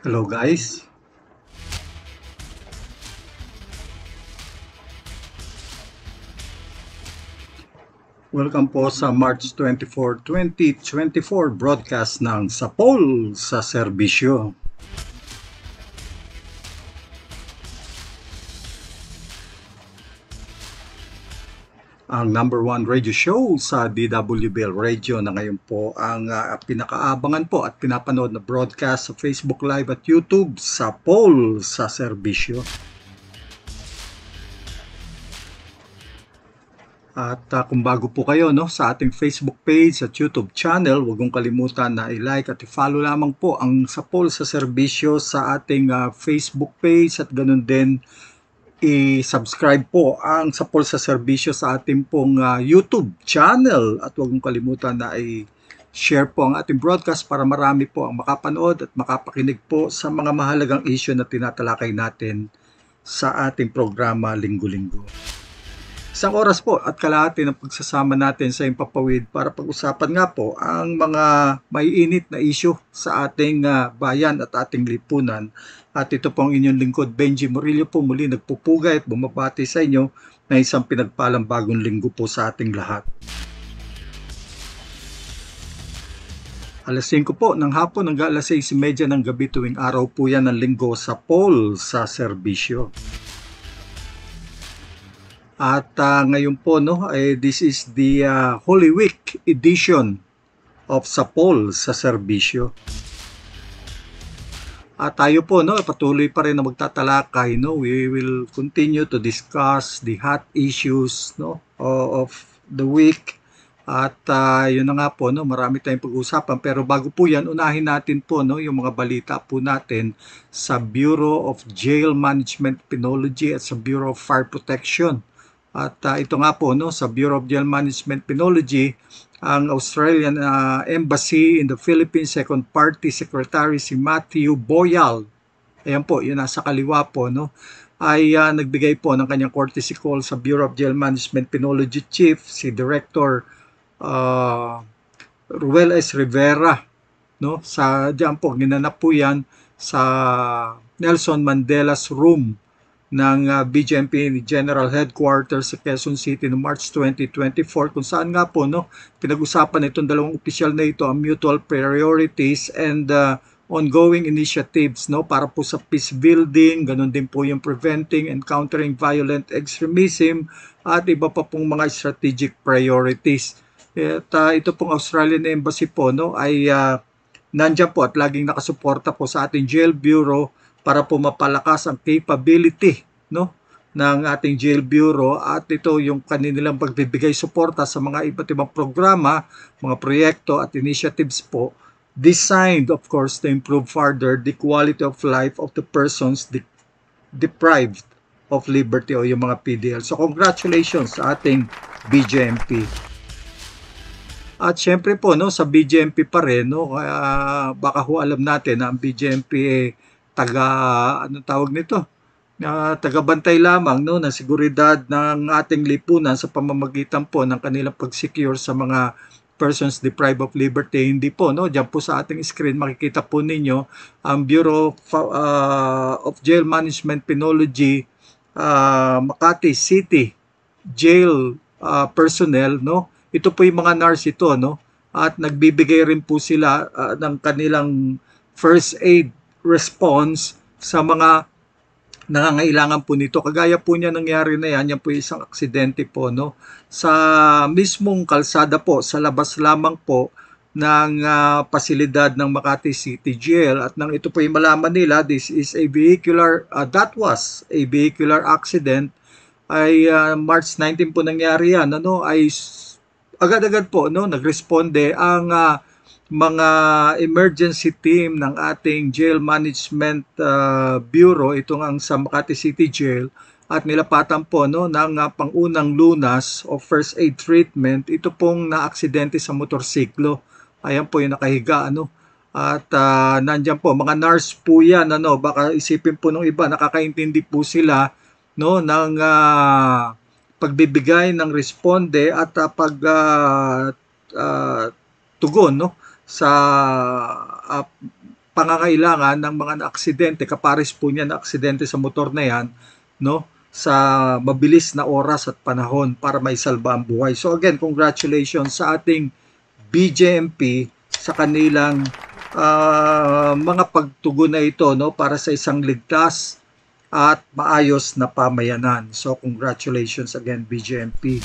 Hello guys. Welcome po sa March 24, 2024 broadcast ng Sapol sa serbisyo. ang number one radio show sa DWBL Radio na ngayon po ang uh, pinakaabangan po at pinapanood na broadcast sa Facebook Live at YouTube sa poll sa serbisyo. At uh, kung bago po kayo no, sa ating Facebook page at YouTube channel, huwag kong kalimutan na i-like at i-follow lamang po ang sa poll sa serbisyo sa ating uh, Facebook page at ganun din i-subscribe po ang Sapol sa Serbisyo sa ating pong uh, YouTube channel at huwag mong kalimutan na i-share po ang ating broadcast para marami po ang makapanood at makapakinig po sa mga mahalagang issue na tinatalakay natin sa ating programa linggo-linggo. Isang oras po at kalahati ng pagsasama natin sa Impapawid para pag-usapan nga po ang mga maiinit na issue sa ating uh, bayan at ating lipunan. At ito po ang inyong lingkod, Benji Murillo po muli nagpupugay at bumabati sa inyo na isang pinagpalang bagong linggo po sa ating lahat. Alas 5 po ng hapon hanggang alas 6.30 ng gabi tuwing araw po yan ng linggo sa poll sa serbisyo. At uh, ngayon po no, eh, this is the uh, Holy Week edition of Sapol sa serbisyo. At tayo po no, patuloy pa rin na magtatalakay no. We will continue to discuss the hot issues no of the week. At uh, yun na nga po no, marami tayong pag-uusapan pero bago po 'yan, unahin natin po no yung mga balita po natin sa Bureau of Jail Management Penology at sa Bureau of Fire Protection at uh, ito nga po no sa Bureau of Jail Management Penology, ang Australian uh, Embassy in the Philippines Second Party Secretary si Matthew Boyal. Ayan po, yun nasa kaliwa po no ay uh, nagbigay po ng kanyang courtesy call sa Bureau of Jail Management Penology Chief si Director uh, Ruel S. Rivera no sa diyan po ginanap po yan sa Nelson Mandela's room ng uh, ah, BGMP General Headquarters sa Quezon City no March 2024 kung saan nga po no pinag-usapan itong dalawang opisyal na ito ang mutual priorities and uh, ongoing initiatives no para po sa peace building ganun din po yung preventing and countering violent extremism at iba pa pong mga strategic priorities at uh, ito pong Australian Embassy po no ay uh, nandiyan po at laging nakasuporta po sa ating jail bureau para po mapalakas ang capability no ng ating jail bureau at ito yung kaninilang pagbibigay suporta sa mga iba't ibang programa, mga proyekto at initiatives po designed of course to improve further the quality of life of the persons de deprived of liberty o yung mga PDL. So congratulations sa ating BJMP. At syempre po no sa BJMP pa rin no uh, baka ho alam natin na ang BJMP eh, taga ano tawag nito na uh, tagabantay lamang no ng seguridad ng ating lipunan sa pamamagitan po ng kanilang pag-secure sa mga persons deprived of liberty hindi po no diyan po sa ating screen makikita po ninyo ang Bureau of, uh, of Jail Management Penology uh, Makati City jail uh, personnel no ito po yung mga nurse ito no at nagbibigay rin po sila uh, ng kanilang first aid response sa mga nangangailangan po nito. Kagaya po niya nangyari na yan, yan po isang aksidente po no. Sa mismong kalsada po, sa labas lamang po ng uh, pasilidad ng Makati City Jail at nang ito po ay malaman nila, this is a vehicular, uh, that was a vehicular accident ay uh, March 19 po nangyari yan. Ano, ay agad-agad po no, nagresponde ang uh, mga emergency team ng ating Jail Management uh, Bureau, itong ang sa Makati City Jail, at nilapatan po no, ng uh, pangunang lunas o first aid treatment, ito pong naaksidente sa motorsiklo. Ayan po yung nakahiga. Ano? At uh, nandyan po, mga nurse po yan. Ano? Baka isipin po ng iba, nakakaintindi po sila no, ng uh, pagbibigay ng responde at uh, pag uh, uh, tugon. No? sa uh, pangangailangan ng mga aksidente, kapares po niya na aksidente sa motor na yan, no? sa mabilis na oras at panahon para may salba ang buhay. So again, congratulations sa ating BJMP sa kanilang uh, mga pagtugon na ito no para sa isang ligtas at maayos na pamayanan. So congratulations again BJMP.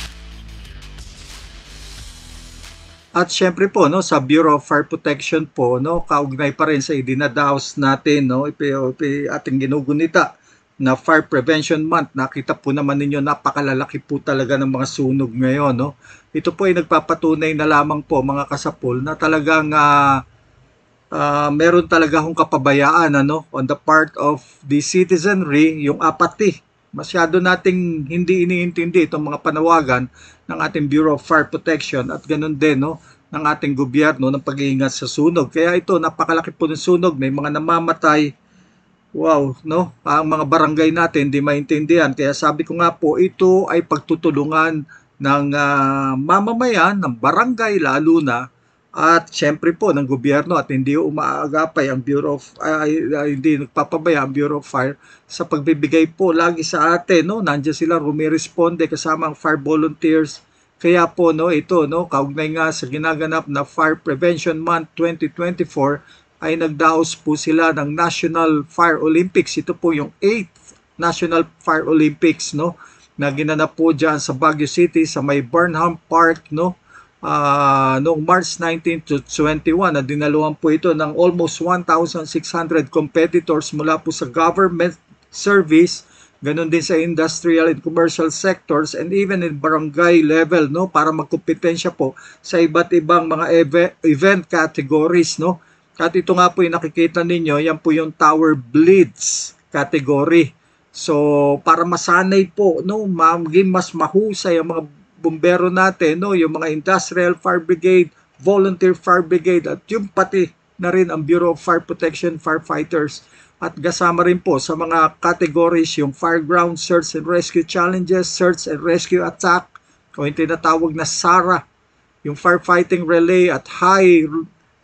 At syempre po no sa Bureau of Fire Protection po no kaugnay pa rin sa idinadaos natin no ipi, ipi ating ginugunita na Fire Prevention Month. Nakita po naman ninyo napakalalaki po talaga ng mga sunog ngayon no. Ito po ay nagpapatunay na lamang po mga kasapul na talagang uh, uh, meron talaga hong kapabayaan ano on the part of the citizenry yung apathy masyado nating hindi iniintindi itong mga panawagan ng ating Bureau of Fire Protection at ganun din no, ng ating gobyerno ng pag-iingat sa sunog. Kaya ito, napakalaki po ng sunog. May mga namamatay. Wow, no? Ang mga barangay natin hindi maintindihan. Kaya sabi ko nga po, ito ay pagtutulungan ng uh, mamamayan ng barangay lalo na at syempre po ng gobyerno at hindi umaagapay ang Bureau of uh, hindi nagpapabaya ang Bureau of Fire sa pagbibigay po lagi sa atin no nandiyan sila rumiresponde kasama ang fire volunteers kaya po no ito no kaugnay nga sa ginaganap na Fire Prevention Month 2024 ay nagdaos po sila ng National Fire Olympics ito po yung 8th National Fire Olympics no na ginanap po diyan sa Baguio City sa may Burnham Park no uh, noong March 19 to 21 na dinaluhan po ito ng almost 1,600 competitors mula po sa government service, ganun din sa industrial and commercial sectors and even in barangay level no para magkompetensya po sa iba't ibang mga ev- event categories no. At ito nga po yung nakikita ninyo, yan po yung Tower Blitz category. So, para masanay po, no, maging mas mahusay ang mga bumbero natin, no? yung mga industrial fire brigade, volunteer fire brigade, at yung pati na rin ang Bureau of Fire Protection firefighters. At kasama rin po sa mga categories yung fire ground, search and rescue challenges, search and rescue attack, o yung tinatawag na SARA, yung firefighting relay at high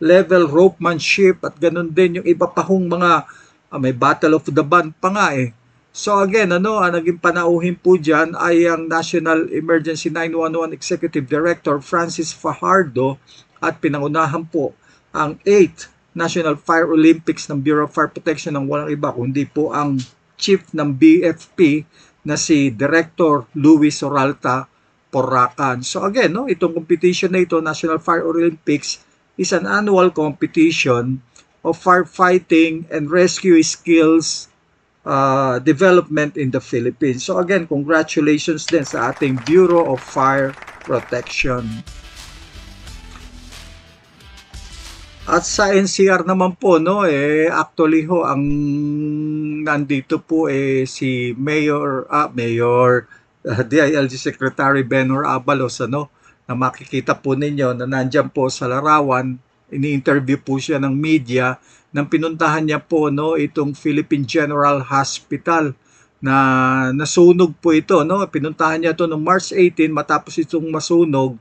level ropemanship at ganun din yung iba pa hong mga ah, may battle of the band pa nga eh So again, ano, ang naging panauhin po dyan ay ang National Emergency 911 Executive Director Francis Fajardo at pinangunahan po ang 8th National Fire Olympics ng Bureau of Fire Protection ng walang iba kundi po ang chief ng BFP na si Director Luis Oralta Porracan. So again, no, itong competition na ito, National Fire Olympics, is an annual competition of firefighting and rescue skills uh, development in the Philippines. So again, congratulations din sa ating Bureau of Fire Protection. At sa NCR naman po no eh actually ho ang nandito po eh si Mayor ah, Mayor uh, DILG Secretary Benor Abalos ano na makikita po ninyo na nandiyan po sa larawan ini-interview po siya ng media nang pinuntahan niya po no itong Philippine General Hospital na nasunog po ito no pinuntahan niya to noong March 18 matapos itong masunog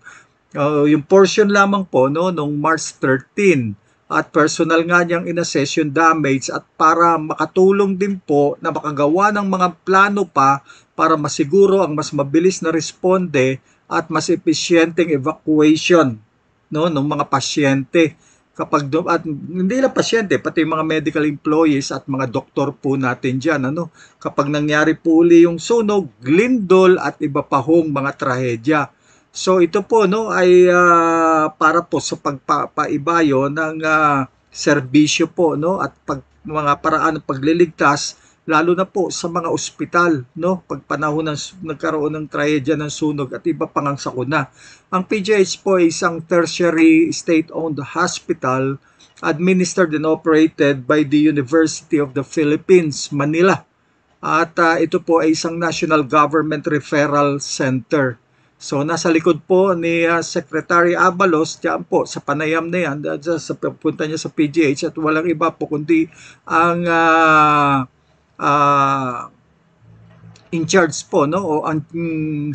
uh, yung portion lamang po no noong March 13 at personal nga niyang inassess yung damage at para makatulong din po na makagawa ng mga plano pa para masiguro ang mas mabilis na responde at mas epesyenteng evacuation no ng mga pasyente kapag at hindi lang pasyente pati mga medical employees at mga doktor po natin diyan ano kapag nangyari po uli yung sunog glindol at iba pa hong mga trahedya so ito po no ay uh, para po sa pagpapaibayo ng uh, serbisyo po no at pag mga paraan ng pagliligtas lalo na po sa mga ospital, no? Pag panahon ng nagkaroon ng trahedya ng sunog at iba pang ang sakuna. Ang PGH po ay isang tertiary state-owned hospital administered and operated by the University of the Philippines, Manila. At uh, ito po ay isang national government referral center. So nasa likod po ni uh, Secretary Abalos diyan po sa panayam na yan, sa, sa punta niya sa PGH at walang iba po kundi ang uh, uh, in charge po no o ang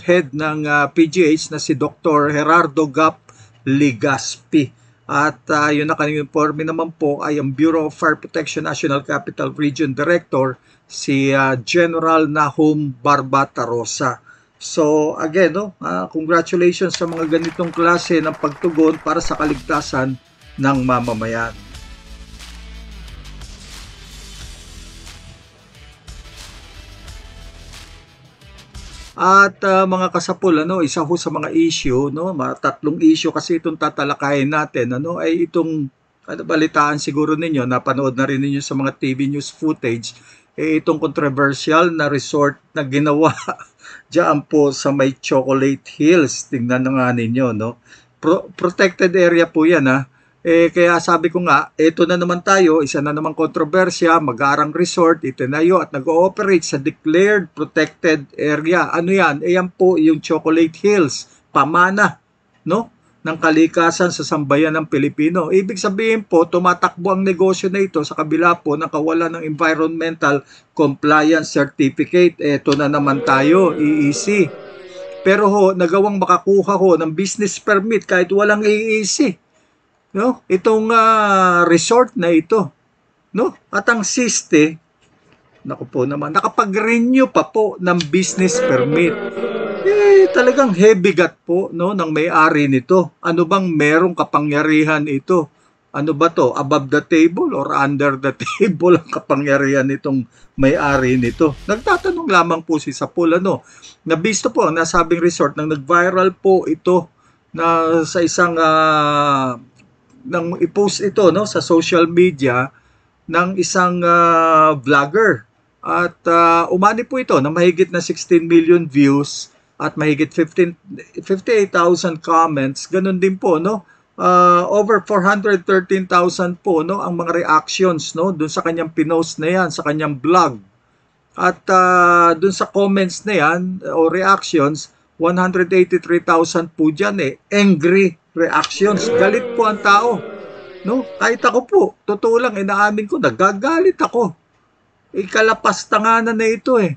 head ng uh, PGH na si Dr. Gerardo Gap Ligaspi. At uh, yun na kanyang informe naman po ay ang Bureau of Fire Protection National Capital Region Director si uh, General Nahum Barbatarosa. So again, no, uh, congratulations sa mga ganitong klase ng pagtugon para sa kaligtasan ng mamamayan. At uh, mga kasapul, ano, isa ho sa mga issue, no, mga tatlong issue kasi itong tatalakayin natin, ano, ay itong ano, balitaan siguro ninyo, napanood na rin ninyo sa mga TV news footage, eh, itong controversial na resort na ginawa diyan po sa may Chocolate Hills. Tingnan na nga ninyo, no? Pro- protected area po yan, ha? Ah. Eh, kaya sabi ko nga, ito na naman tayo, isa na naman kontrobersya, Magarang Resort, itinayo at nag-ooperate sa declared protected area. Ano yan? Ayan eh, po yung Chocolate Hills, pamana, no? ng kalikasan sa sambayan ng Pilipino. Ibig sabihin po, tumatakbo ang negosyo na ito sa kabila po ng kawalan ng Environmental Compliance Certificate. Ito na naman tayo, EEC. Pero ho, nagawang makakuha ho ng business permit kahit walang EEC no? Itong uh, resort na ito, no? At ang siste, naku po naman, nakapag-renew pa po ng business permit. Eh, talagang heavy gut po, no, ng may-ari nito. Ano bang merong kapangyarihan ito? Ano ba to? Above the table or under the table ang kapangyarihan nitong may-ari nito? Nagtatanong lamang po si Sapul, ano? na bisto po ang nasabing resort nang nag-viral po ito na sa isang uh, ng i-post ito no sa social media ng isang uh, vlogger at uh, umani po ito na mahigit na 16 million views at mahigit 15 58,000 comments ganun din po no uh, over 413,000 po no ang mga reactions no doon sa kanyang pinost na yan sa kanyang blog at uh, doon sa comments na yan o reactions 183,000 po diyan eh angry reactions. Galit po ang tao. No? Kahit ako po, totoo lang, inaamin ko, nagagalit ako. Ikalapas tanganan na ito eh.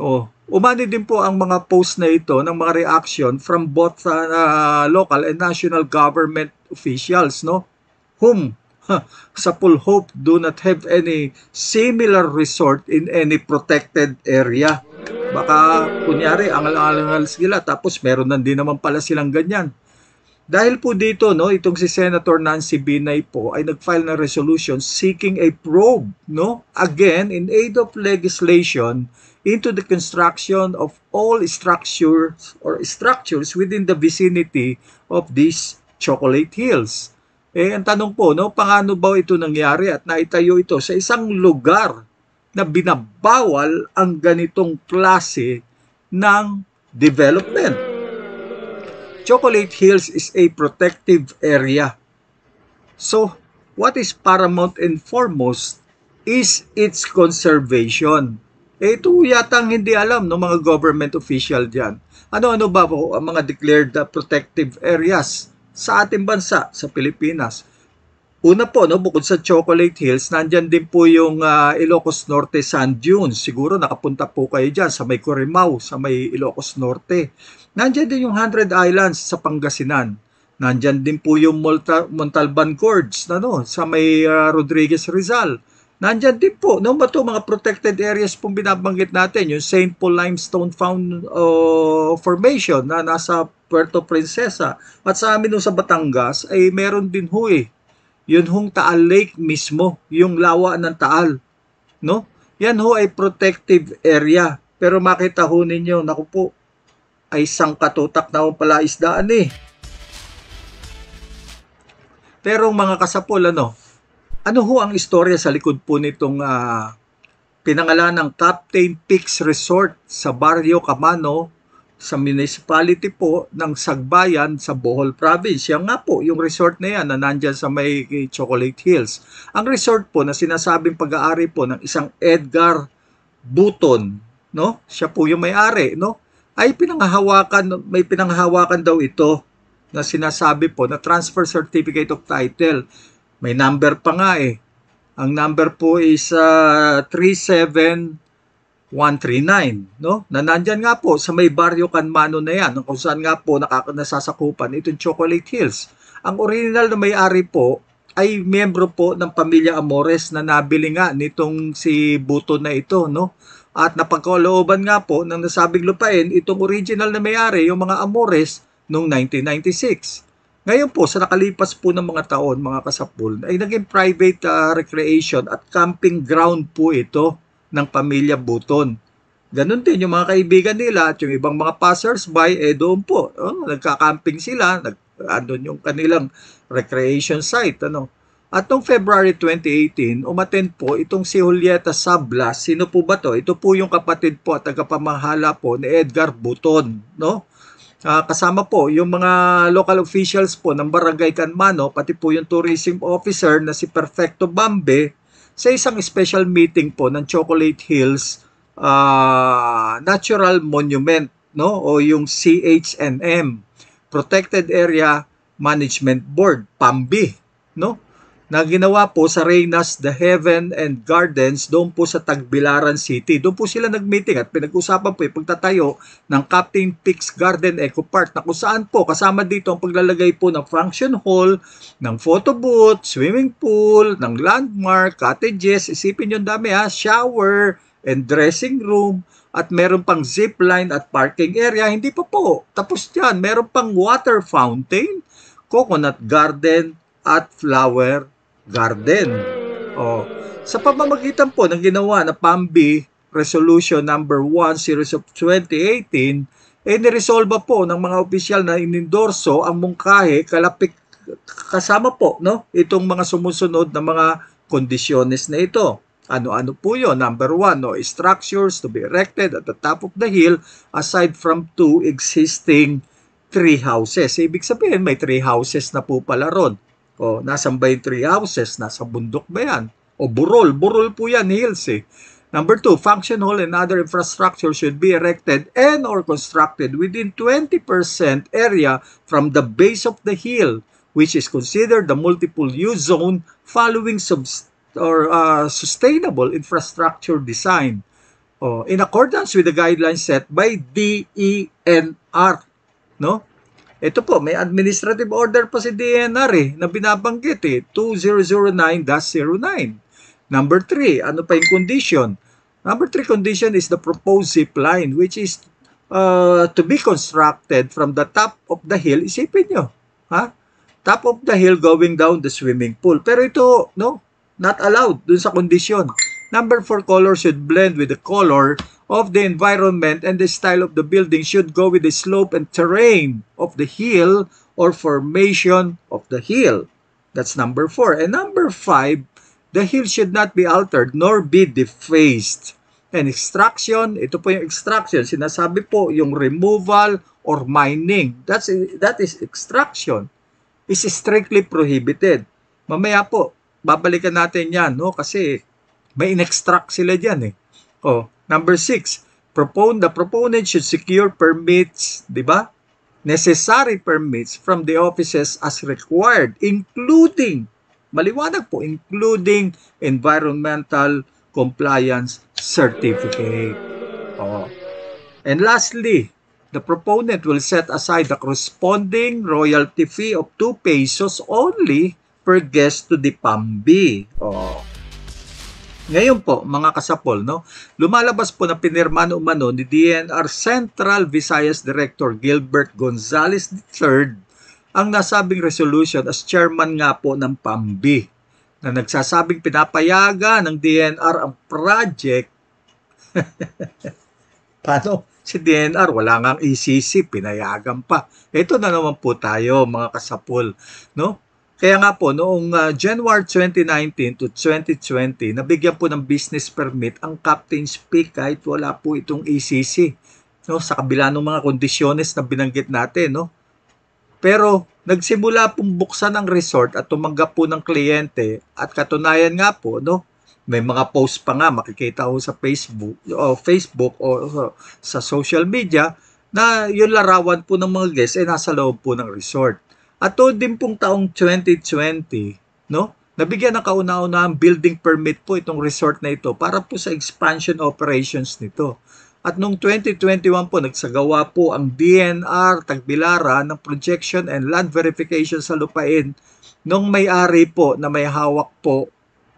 Oh, umani din po ang mga post na ito ng mga reaction from both uh, uh local and national government officials, no? Whom sa full hope do not have any similar resort in any protected area. Baka kunyari, ang angal sila tapos meron na din naman pala silang ganyan. Dahil po dito, no, itong si Senator Nancy Binay po ay nag-file ng resolution seeking a probe, no, again in aid of legislation into the construction of all structures or structures within the vicinity of these chocolate hills. Eh, ang tanong po, no, paano ba ito nangyari at naitayo ito sa isang lugar na binabawal ang ganitong klase ng development? Chocolate Hills is a protective area. So, what is paramount and foremost is its conservation. Eh, ito yatang hindi alam ng no, mga government official dyan. Ano-ano ba po ang mga declared protective areas sa ating bansa, sa Pilipinas? Una po, no, bukod sa Chocolate Hills, nandyan din po yung uh, Ilocos Norte Sand Dunes. Siguro nakapunta po kayo dyan sa may Corimao, sa may Ilocos Norte. Nandiyan din yung Hundred Islands sa Pangasinan. Nandiyan din po yung Monta- Montalban Gorge na no, sa may uh, Rodriguez Rizal. Nandiyan din po, no ba to mga protected areas pong binabanggit natin, yung St. Paul Limestone Found uh, Formation na nasa Puerto Princesa. At sa amin no, sa Batangas ay meron din ho eh. Yun hong Taal Lake mismo, yung lawa ng Taal. No? Yan ho ay protective area. Pero makita ho ninyo, naku po, ay isang katutak na pala isdaan eh. Pero mga kasapol, ano, ano ho ang istorya sa likod po nitong uh, pinangalan ng Captain Peaks Resort sa Barrio Camano sa municipality po ng Sagbayan sa Bohol Province. Yan nga po, yung resort na yan na nandyan sa may Chocolate Hills. Ang resort po na sinasabing pag-aari po ng isang Edgar Buton, no? Siya po yung may-ari, no? ay pinanghahawakan, may pinanghahawakan daw ito na sinasabi po na transfer certificate of title. May number pa nga eh. Ang number po is uh, ah, 37139, no? Na nandyan nga po sa may barrio Canmano na yan, kung saan nga po nakakanasasakupan itong Chocolate Hills. Ang original na may-ari po ay miyembro po ng pamilya Amores na nabili nga nitong si Buto na ito, no? at napagkalooban nga po ng nasabing lupain itong original na mayari, yung mga Amores noong 1996. Ngayon po, sa nakalipas po ng mga taon, mga kasapul, ay naging private uh, recreation at camping ground po ito ng pamilya Buton. Ganun din yung mga kaibigan nila at yung ibang mga passersby, eh doon po. Oh, nagka-camping sila, nag, andon yung kanilang recreation site. Ano? At noong February 2018, umaten po itong si Julieta Sablas. Sino po ba to? Ito po yung kapatid po at tagapamanghala po ni Edgar Buton. No? Uh, kasama po yung mga local officials po ng Barangay Canmano, pati po yung tourism officer na si Perfecto Bambe sa isang special meeting po ng Chocolate Hills uh, Natural Monument no o yung CHNM Protected Area Management Board PAMBI no na ginawa po sa Reynas The Heaven and Gardens doon po sa Tagbilaran City. Doon po sila nagmeeting at pinag-usapan po yung pagtatayo ng Captain Pix Garden Eco Park na kung saan po kasama dito ang paglalagay po ng function hall, ng photo booth, swimming pool, ng landmark, cottages, isipin yung dami ha, shower, and dressing room, at meron pang zip line at parking area. Hindi pa po, tapos yan. Meron pang water fountain, coconut garden, at flower garden. O, oh. sa pamamagitan po ng ginawa na PAMBI Resolution Number 1 Series of 2018, eh niresolba po ng mga opisyal na inendorso ang mungkahi kalapit kasama po no itong mga sumusunod na mga kondisyones na ito. Ano-ano po yun? Number one, no, structures to be erected at the top of the hill aside from two existing three houses. Ibig sabihin, may three houses na po pala ron. O, nasan ba yung tree houses? Nasa bundok ba yan? O burol. Burol po yan, hills eh. Number two, function hall and other infrastructure should be erected and or constructed within 20% area from the base of the hill, which is considered the multiple use zone following or uh, sustainable infrastructure design. Oh, in accordance with the guidelines set by DENR, no? Ito po, may administrative order po si DNR eh, na binabanggit eh, 2009-09. Number 3, ano pa yung condition? Number 3 condition is the proposed zip line which is uh, to be constructed from the top of the hill. Isipin nyo, ha? Top of the hill going down the swimming pool. Pero ito, no, not allowed dun sa condition. Number 4 color should blend with the color of the environment and the style of the building should go with the slope and terrain of the hill or formation of the hill. That's number 4. And number 5, the hill should not be altered nor be defaced. And extraction, ito po yung extraction, sinasabi po yung removal or mining. That's that is extraction. Is strictly prohibited. Mamaya po, babalikan natin 'yan, no? Kasi may in-extract sila dyan eh. Oh, number six, propon the proponent should secure permits, di ba? Necessary permits from the offices as required, including, maliwanag po, including environmental compliance certificate. Oh. And lastly, the proponent will set aside the corresponding royalty fee of 2 pesos only per guest to the PAMB. Oh. Ngayon po, mga kasapol, no, lumalabas po na pinirman umano ni DNR Central Visayas Director Gilbert Gonzales III ang nasabing resolution as chairman nga po ng PAMBI na nagsasabing pinapayagan ng DNR ang project. Paano? Si DNR, wala nga ang ECC, pinayagan pa. Ito na naman po tayo, mga kasapol. No? Kaya nga po, noong uh, January 2019 to 2020, nabigyan po ng business permit ang Captain's Peak kahit wala po itong ECC. No, sa kabila ng mga kondisyones na binanggit natin. No? Pero nagsimula pong buksan ang resort at tumanggap po ng kliyente at katunayan nga po, no, may mga post pa nga makikita ko sa Facebook o Facebook o sa social media na yung larawan po ng mga guests ay nasa loob po ng resort. At to din pong taong 2020, no? Nabigyan ng kauna-unahang building permit po itong resort na ito para po sa expansion operations nito. At noong 2021 po, nagsagawa po ang DNR Tagbilara ng projection and land verification sa lupain nung may-ari po na may hawak po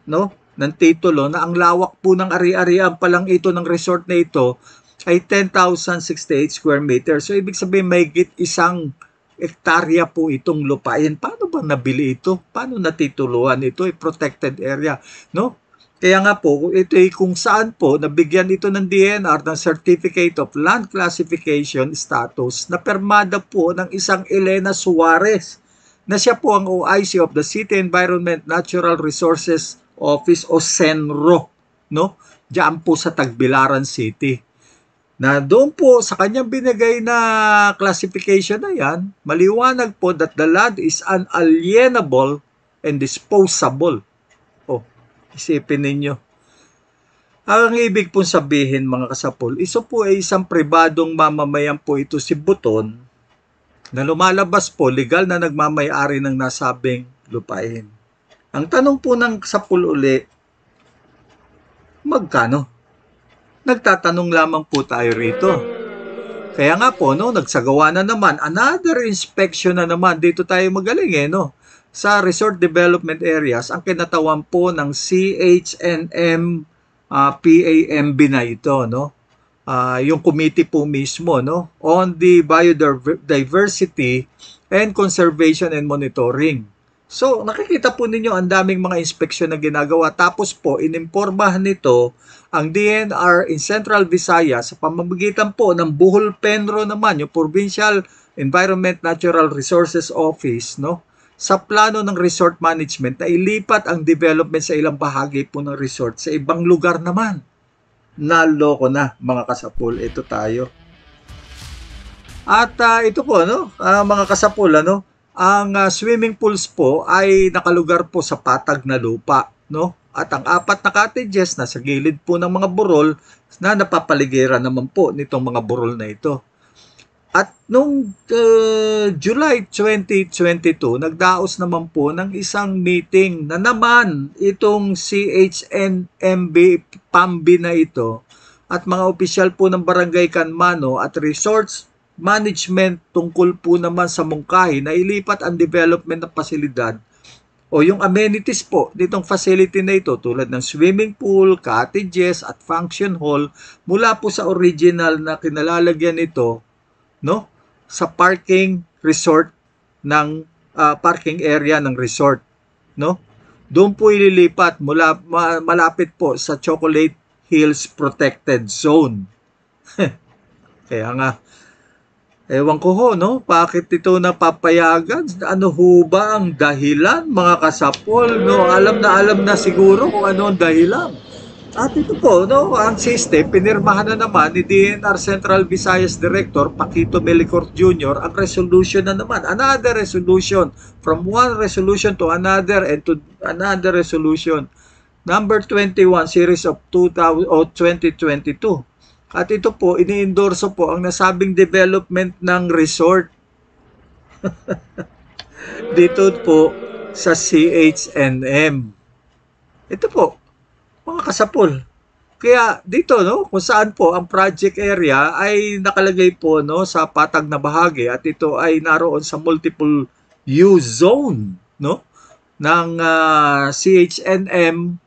no, ng titulo na ang lawak po ng ari-arian pa lang ito ng resort na ito ay 10,068 square meters. So ibig sabihin may git isang ektarya po itong lupain. Paano ba nabili ito? Paano natituluan ito? ay eh, protected area, no? Kaya nga po, ito ay kung saan po nabigyan ito ng DNR ng Certificate of Land Classification Status na permada po ng isang Elena Suarez na siya po ang OIC of the City Environment Natural Resources Office o CENRO, no? Diyan po sa Tagbilaran City na doon po sa kanyang binigay na classification na yan, maliwanag po that the land is unalienable and disposable. O, oh, isipin ninyo. Ang ibig pong sabihin mga kasapol, iso po ay isang pribadong mamamayan po ito si Buton na lumalabas po legal na nagmamayari ng nasabing lupain. Ang tanong po ng sapul uli, magkano? Nagtatanong lamang po tayo rito. Kaya nga po, no, nagsagawa na naman, another inspection na naman, dito tayo magaling eh, no? Sa resort development areas, ang kinatawan po ng CHNM uh, ah, PAMB na ito, no? Uh, yung committee po mismo, no? On the biodiversity and conservation and monitoring. So, nakikita po ninyo ang daming mga inspeksyon na ginagawa. Tapos po, inimpormahan nito ang DNR in Central Visayas sa pamamagitan po ng Buhol Penro naman, yung Provincial Environment Natural Resources Office, no? sa plano ng resort management na ilipat ang development sa ilang bahagi po ng resort sa ibang lugar naman. Naloko na mga kasapul, ito tayo. At uh, ito po, no? Uh, mga kasapul, ano? Ang uh, swimming pools po ay nakalugar po sa patag na lupa, no? At ang apat na cottages na sa gilid po ng mga burol na napapaligiran naman po nitong mga burol na ito. At noong uh, ah, July 2022, nagdaos naman po ng isang meeting na naman itong CHNMB PAMBI na ito at mga opisyal po ng Barangay Kanmano at Resorts management tungkol po naman sa mungkahi na ilipat ang development ng pasilidad o yung amenities po nitong facility na ito tulad ng swimming pool, cottages at function hall mula po sa original na kinalalagyan nito no sa parking resort ng uh, parking area ng resort no doon po ililipat mula ma, malapit po sa Chocolate Hills Protected Zone kaya nga Ewan ko ho, no? Bakit ito napapayagan? Ano ho ba ang dahilan, mga kasapol? No? Alam na alam na siguro kung ano ang dahilan. At ito po, no, ang system, pinirmahan na naman ni DNR Central Visayas Director Pakito Melicor Jr. ang resolution na naman. Another resolution. From one resolution to another and to another resolution. Number 21, series of 2000, oh, 2022. At ito po, iniendorso po ang nasabing development ng resort. Dito po sa CHNM. Ito po, mga kasapul. Kaya dito no, kung saan po ang project area ay nakalagay po no sa patag na bahagi at ito ay naroon sa multiple use zone no ng uh, ah, CHNM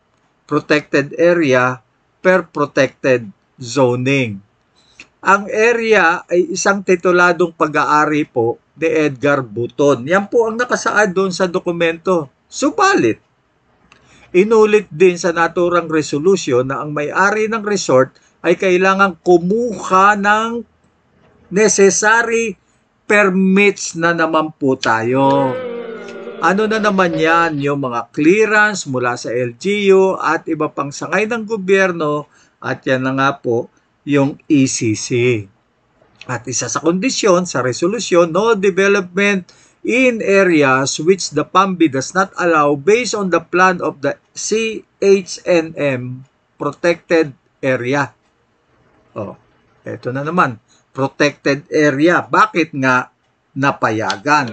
protected area per protected zoning. Ang area ay isang tituladong pag-aari po ni Edgar Buton. Yan po ang nakasaad doon sa dokumento. Subalit, inulit din sa naturang resolusyon na ang may-ari ng resort ay kailangan kumuha ng necessary permits na naman po tayo. Ano na naman yan? Yung mga clearance mula sa LGU at iba pang sangay ng gobyerno at yan na nga po yung ECC. At isa sa kondisyon sa resolusyon, no development in areas which the PAMBI does not allow based on the plan of the CHNM protected area. Oh, eto na naman, protected area. Bakit nga napayagan?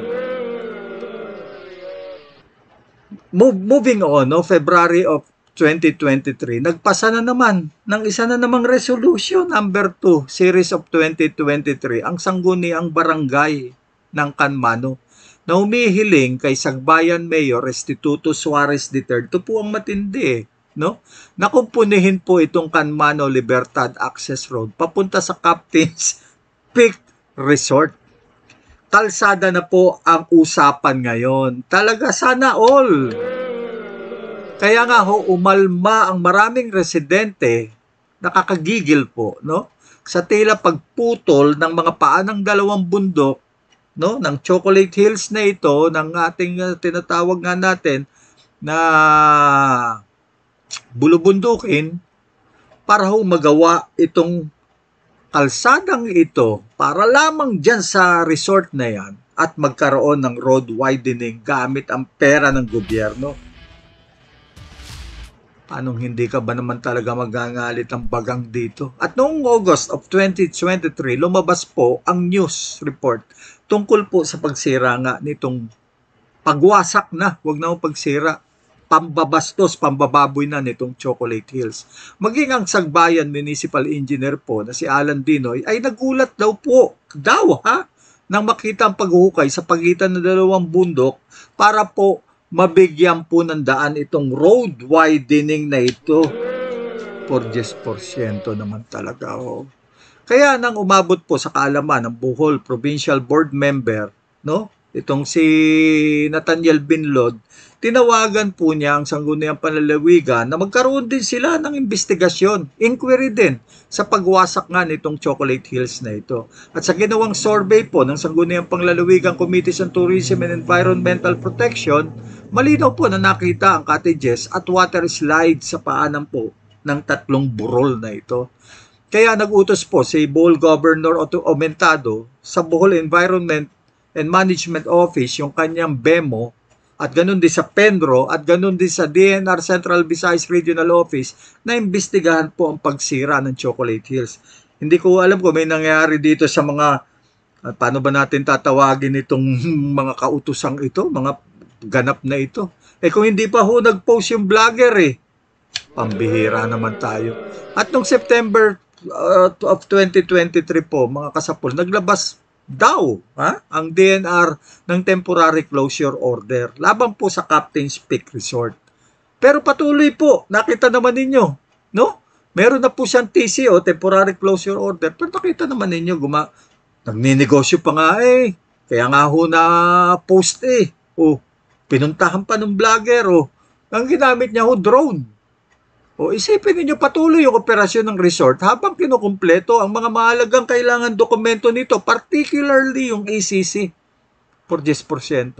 Move, moving on, no, February of 2023, nagpasa na naman ng isa na namang resolution number 2, series of 2023, ang sangguniang barangay ng Kanmano na humihiling kay Sagbayan Mayor Restituto Suarez III. Ito po ang matindi eh, no? Nakumpunihin po itong Kanmano Libertad Access Road papunta sa Captain's Peak Resort. Kalsada na po ang usapan ngayon. Talaga sana all! Kaya nga ho, umalma ang maraming residente, nakakagigil po, no? Sa tila pagputol ng mga paa ng dalawang bundok, no? Ng Chocolate Hills na ito, ng ating uh, tinatawag nga natin na bulubundukin para ho magawa itong kalsadang ito para lamang dyan sa resort na yan at magkaroon ng road widening gamit ang pera ng gobyerno. Anong hindi ka ba naman talaga magangalit ang bagang dito? At noong August of 2023, lumabas po ang news report tungkol po sa pagsira nga nitong pagwasak na, wag na pagsira, pambabastos, pambababoy na nitong Chocolate Hills. Maging ang sagbayan municipal engineer po na si Alan Dinoy ay nagulat daw po, daw ha, nang makita ang paghukay sa pagitan ng dalawang bundok para po mabigyan po ng daan itong road widening na ito. 40% naman talaga. Oh. Kaya nang umabot po sa kaalaman ng Buhol Provincial Board Member, no? itong si Nathaniel Binlod, tinawagan po niya ang sanggunian panlalawigan na magkaroon din sila ng investigasyon, inquiry din sa pagwasak nga nitong Chocolate Hills na ito. At sa ginawang survey po ng sanggunian panlalawigan Committee on Tourism and Environmental Protection, malinaw po na nakita ang cottages at water slides sa paanan po ng tatlong burol na ito. Kaya nagutos po si Bohol Governor Otto Omentado sa Bohol Environment and Management Office yung kanyang BEMO at ganun din sa Penro at ganun din sa DNR Central Visayas Regional Office na imbestigahan po ang pagsira ng Chocolate Hills. Hindi ko alam kung may nangyari dito sa mga at ah, paano ba natin tatawagin itong mga kautosang ito, mga ganap na ito? Eh kung hindi pa ho nag-post yung vlogger eh, pambihira naman tayo. At nung September uh, of 2023 po, mga kasapol, naglabas daw ha, ang DNR ng temporary closure order laban po sa Captain's Peak Resort. Pero patuloy po, nakita naman ninyo, no? Meron na po siyang TCO, temporary closure order, pero nakita naman ninyo, guma nagninegosyo pa nga eh. Kaya nga ho na post eh. O, oh, pinuntahan pa ng vlogger o. Oh. Ang ginamit niya ho, drone. O isipin ninyo patuloy yung operasyon ng resort habang kinukumpleto ang mga mahalagang kailangan dokumento nito, particularly yung ACC for 10%.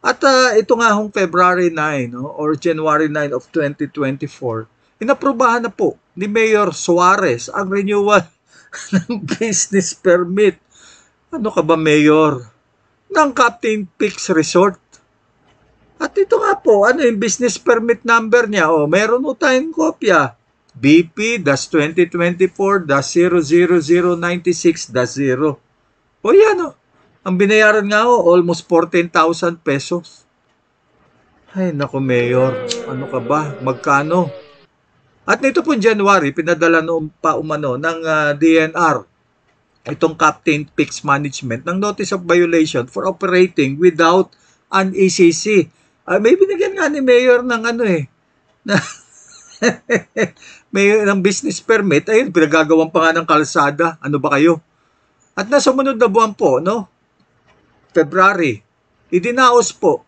At uh, ito nga hong February 9 no, or January 9 of 2024, inaprubahan na po ni Mayor Suarez ang renewal ng business permit. Ano ka ba, Mayor? Ng Captain Peaks Resort at ito nga po, ano yung business permit number niya? O, oh, meron po tayong kopya. BP-2024-00096-0. O yan o. Oh. Ang binayaran nga o, almost 14,000 pesos. Ay, nako Mayor. Ano ka ba? Magkano? At nito po January, pinadala noong pa umano ng uh, ah, DNR itong Captain Picks Management ng Notice of Violation for operating without an ECC. Uh, ah, maybe binigyan nga ni Mayor ng ano eh, na may ng business permit, ayun, pinagagawan pa nga ng kalsada. Ano ba kayo? At nasa munod na buwan po, no? February, idinaos po.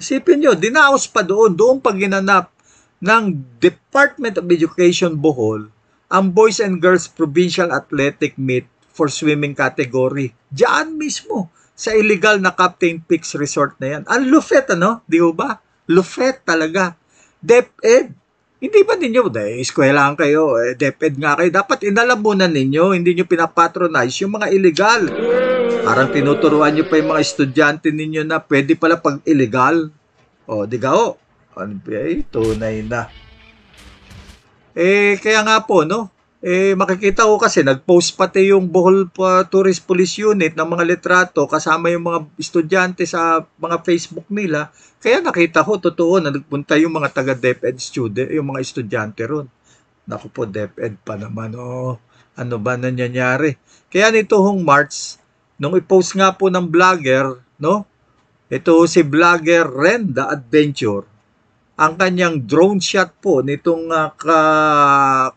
Isipin nyo, dinaos pa doon, doon pag ng Department of Education Bohol ang Boys and Girls Provincial Athletic Meet for Swimming category. Diyan mismo sa illegal na Captain Peaks Resort na yan. Ang lufet, ano? Di ba? Lufet talaga. DepEd. Hindi ba ninyo, dahil eskwelahan kayo, eh, DepEd nga kayo, dapat inalamunan ninyo, hindi nyo pinapatronize yung mga illegal. Parang tinuturuan nyo pa yung mga estudyante ninyo na pwede pala pag illegal. O, di ka o. Ano ba? Tunay na. Eh, kaya nga po, no? eh makikita ko kasi nag-post pati yung Bohol ah, Tourist Police Unit ng mga litrato kasama yung mga estudyante sa mga Facebook nila. Kaya nakita ko totoo na nagpunta yung mga taga DepEd student, yung mga estudyante ron. Naku po, DepEd pa naman. Oh, ano ba nangyayari? Kaya nito hong March, nung i-post nga po ng vlogger, no? Ito si vlogger Ren The Adventure ang kanyang drone shot po nitong uh, ka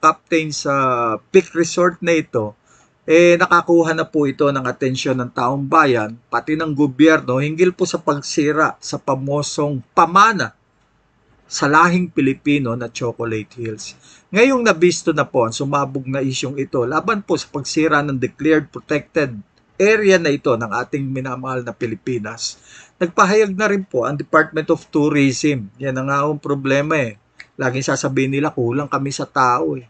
captain sa Peak Resort na ito eh nakakuha na po ito ng atensyon ng taong bayan pati ng gobyerno hinggil po sa pagsira sa pamosong pamana sa lahing Pilipino na Chocolate Hills. Ngayong nabisto na po ang sumabog na isyong ito laban po sa pagsira ng declared protected area na ito ng ating minamahal na Pilipinas, nagpahayag na rin po ang Department of Tourism. Yan ang nga ang problema eh. Laging sasabihin nila, kulang kami sa tao eh.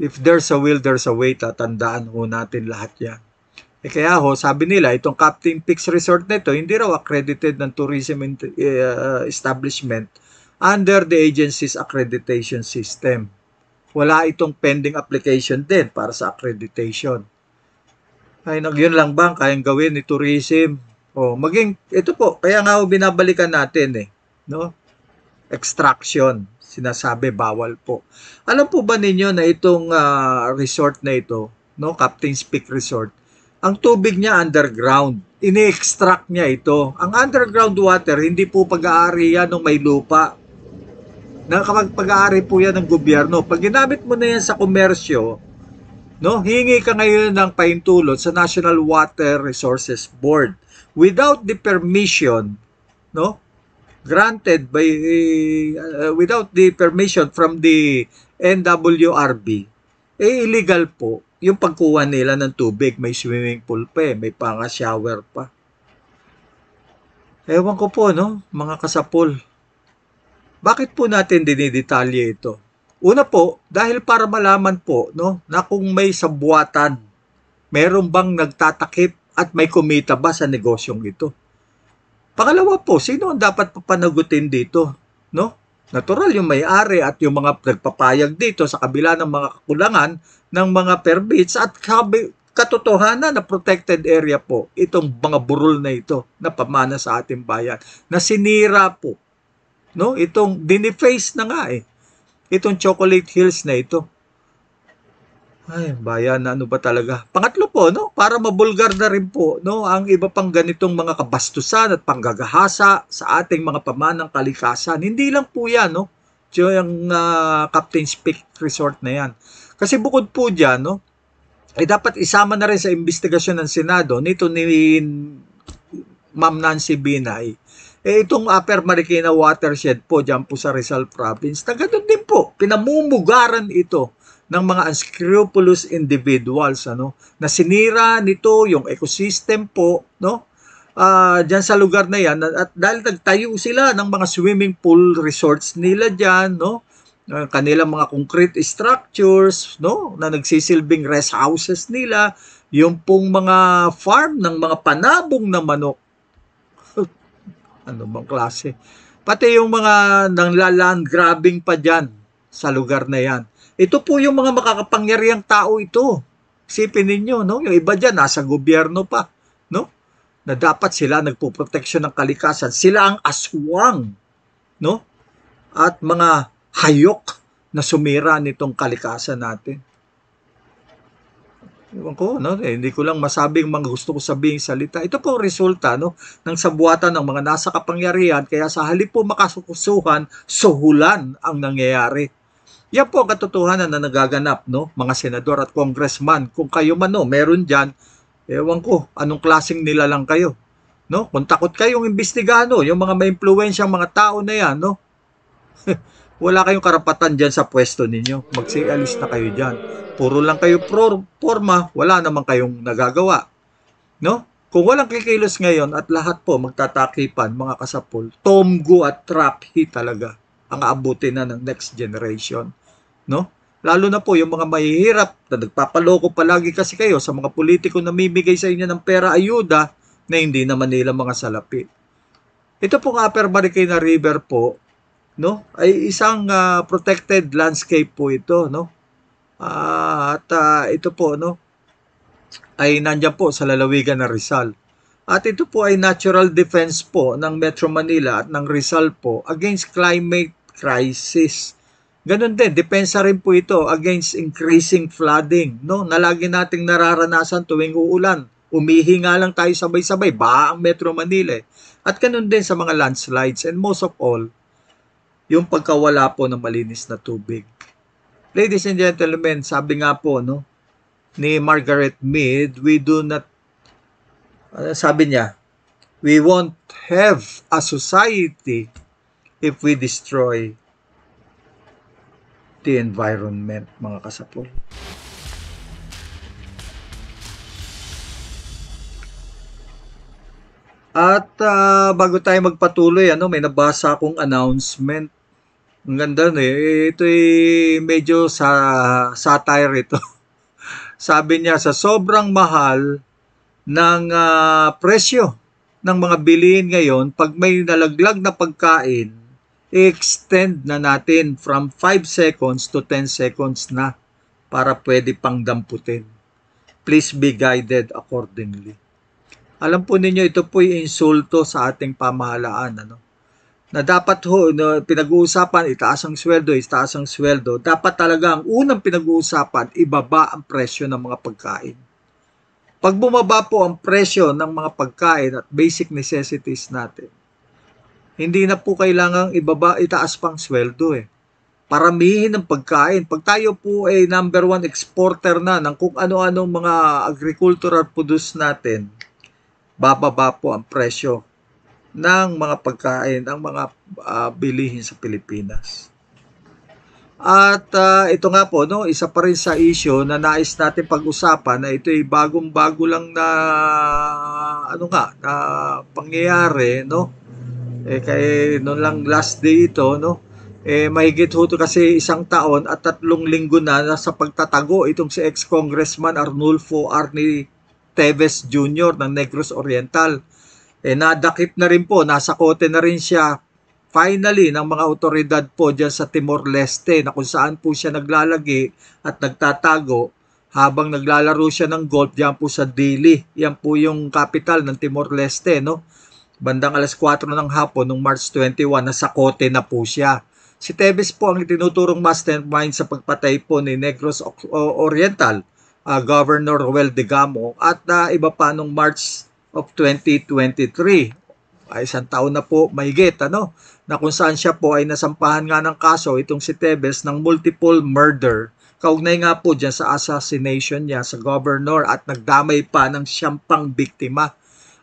If there's a will, there's a way. Tatandaan ho natin lahat yan. Eh kaya ho, sabi nila, itong Captain Peaks Resort nito, hindi raw accredited ng tourism eh, establishment under the agency's accreditation system. Wala itong pending application din para sa accreditation ay yun lang bang kayang gawin ni tourism? oh maging, ito po, kaya nga binabalikan natin eh, no? Extraction, sinasabi bawal po. Alam po ba ninyo na itong uh, resort na ito, no, Captain's Peak Resort, ang tubig niya underground. Ini-extract niya ito. Ang underground water, hindi po pag-aari yan ng may lupa. Na kapag pag-aari po yan ng gobyerno, pag ginamit mo na yan sa komersyo, No, hingi ka ngayon ng pahintulot sa National Water Resources Board without the permission, no? granted by uh, without the permission from the NWRB. Eh illegal po yung pagkuha nila ng tubig, may swimming pool pa eh, may pang shower pa. Ewan ko po no, mga kasapol. Bakit po natin dinidetalye ito? Una po, dahil para malaman po no, na kung may sabuatan, meron bang nagtatakip at may kumita ba sa negosyong ito. Pangalawa po, sino ang dapat papanagutin dito? No? Natural yung may-ari at yung mga nagpapayag dito sa kabila ng mga kakulangan ng mga permits at katotohanan na protected area po itong mga burol na ito na pamana sa ating bayan na sinira po no itong diniface na nga eh itong Chocolate Hills na ito. Ay, bayan na ano ba talaga. Pangatlo po, no? Para mabulgar na rin po, no? Ang iba pang ganitong mga kabastusan at panggagahasa sa ating mga pamanang kalikasan. Hindi lang po yan, no? Yung uh, ah, Captain's Peak Resort na yan. Kasi bukod po dyan, no? Ay eh, dapat isama na rin sa investigasyon ng Senado nito ni Ma'am Nancy Binay eh, itong Upper Marikina watershed po dyan po sa Rizal Province, na ganun din po, pinamumugaran ito ng mga unscrupulous individuals ano na sinira nito yung ecosystem po no uh, ah, diyan sa lugar na yan at dahil nagtayo sila ng mga swimming pool resorts nila diyan no uh, kanilang mga concrete structures no na nagsisilbing rest houses nila yung pong mga farm ng mga panabong na manok ano bang klase. Pati yung mga nang land grabbing pa dyan sa lugar na yan. Ito po yung mga makakapangyariang tao ito. Sipin ninyo, no? Yung iba dyan, nasa gobyerno pa, no? Na dapat sila nagpo nagpoproteksyon ng kalikasan. Sila ang aswang, no? At mga hayok na sumira nitong kalikasan natin. Ewan ko, no? Eh, hindi ko lang masabing mga gusto ko sabing salita. Ito po resulta no, ng sabuatan ng mga nasa kapangyarihan kaya sa halip po makasukusuhan, suhulan ang nangyayari. Yan po ang katotohanan na nagaganap, no? mga senador at congressman. Kung kayo man no, meron dyan, ewan ko, anong klaseng nilalang kayo. No? Kung takot kayong imbestigahan, no? yung mga ma-impluensyang mga tao na yan, no? wala kayong karapatan dyan sa pwesto ninyo. Magsialis na kayo dyan. Puro lang kayo pro, forma, wala naman kayong nagagawa. No? Kung walang kikilos ngayon at lahat po magtatakipan, mga kasapol, tomgo at trap hi talaga ang aabutin na ng next generation. No? Lalo na po yung mga mahihirap na nagpapaloko palagi kasi kayo sa mga politiko na mimigay sa inyo ng pera ayuda na hindi naman nila mga salapi. Ito pong upper Marikina River po, no? Ay isang uh, protected landscape po ito, no? Uh, at uh, ito po, no? Ay nandiyan po sa lalawigan ng Rizal. At ito po ay natural defense po ng Metro Manila at ng Rizal po against climate crisis. Ganun din, depensa rin po ito against increasing flooding, no? Na lagi nating nararanasan tuwing uulan. Umihi nga lang tayo sabay-sabay, ba ang Metro Manila. Eh. At ganun din sa mga landslides and most of all, yung pagkawala po ng malinis na tubig. Ladies and gentlemen, sabi nga po no ni Margaret Mead, we do not uh, sabi niya, we won't have a society if we destroy the environment, mga kasapol. At uh, bago tayo magpatuloy, ano, may nabasa akong announcement ang ganda na eh. eh ito ay medyo sa satire ito. Sabi niya, sa sobrang mahal ng uh, presyo ng mga bilihin ngayon, pag may nalaglag na pagkain, extend na natin from 5 seconds to 10 seconds na para pwede pang damputin. Please be guided accordingly. Alam po ninyo, ito po'y insulto sa ating pamahalaan. Ano? na dapat ho no, pinag-uusapan itaas ang sweldo, itaas ang sweldo, dapat talaga ang unang pinag-uusapan ibaba ang presyo ng mga pagkain. Pag bumaba po ang presyo ng mga pagkain at basic necessities natin, hindi na po kailangan ibaba, itaas pang sweldo eh. Paramihin ng pagkain. Pag tayo po ay number one exporter na ng kung ano-anong mga agricultural produce natin, bababa po ang presyo ng mga pagkain, ang mga uh, bilihin sa Pilipinas. At uh, ito nga po, no, isa pa rin sa issue na nais natin pag-usapan na ito ay bagong-bago lang na ano nga, na pangyayari, no? Eh, kay noon lang last day ito, no? Eh, mahigit ho kasi isang taon at tatlong linggo na nasa pagtatago itong si ex-congressman Arnulfo Arnie Teves Jr. ng Negros Oriental eh, nadakip na rin po, nasa kote na rin siya finally ng mga otoridad po dyan sa Timor-Leste na kung saan po siya naglalagi at nagtatago habang naglalaro siya ng golf diyan po sa Dili. Yan po yung capital ng Timor-Leste, no? Bandang alas 4 ng hapon nung March 21, nasa Kote na po siya. Si Tevez po ang itinuturong mastermind sa pagpatay po ni Negros Oriental, uh, Governor Ruel de Gamo, at uh, iba pa nung March of 2023. Ay isang taon na po mahigit ano, na kung saan siya po ay nasampahan nga ng kaso itong si Tevez ng multiple murder. Kaugnay nga po dyan sa assassination niya sa governor at nagdamay pa ng siyampang biktima.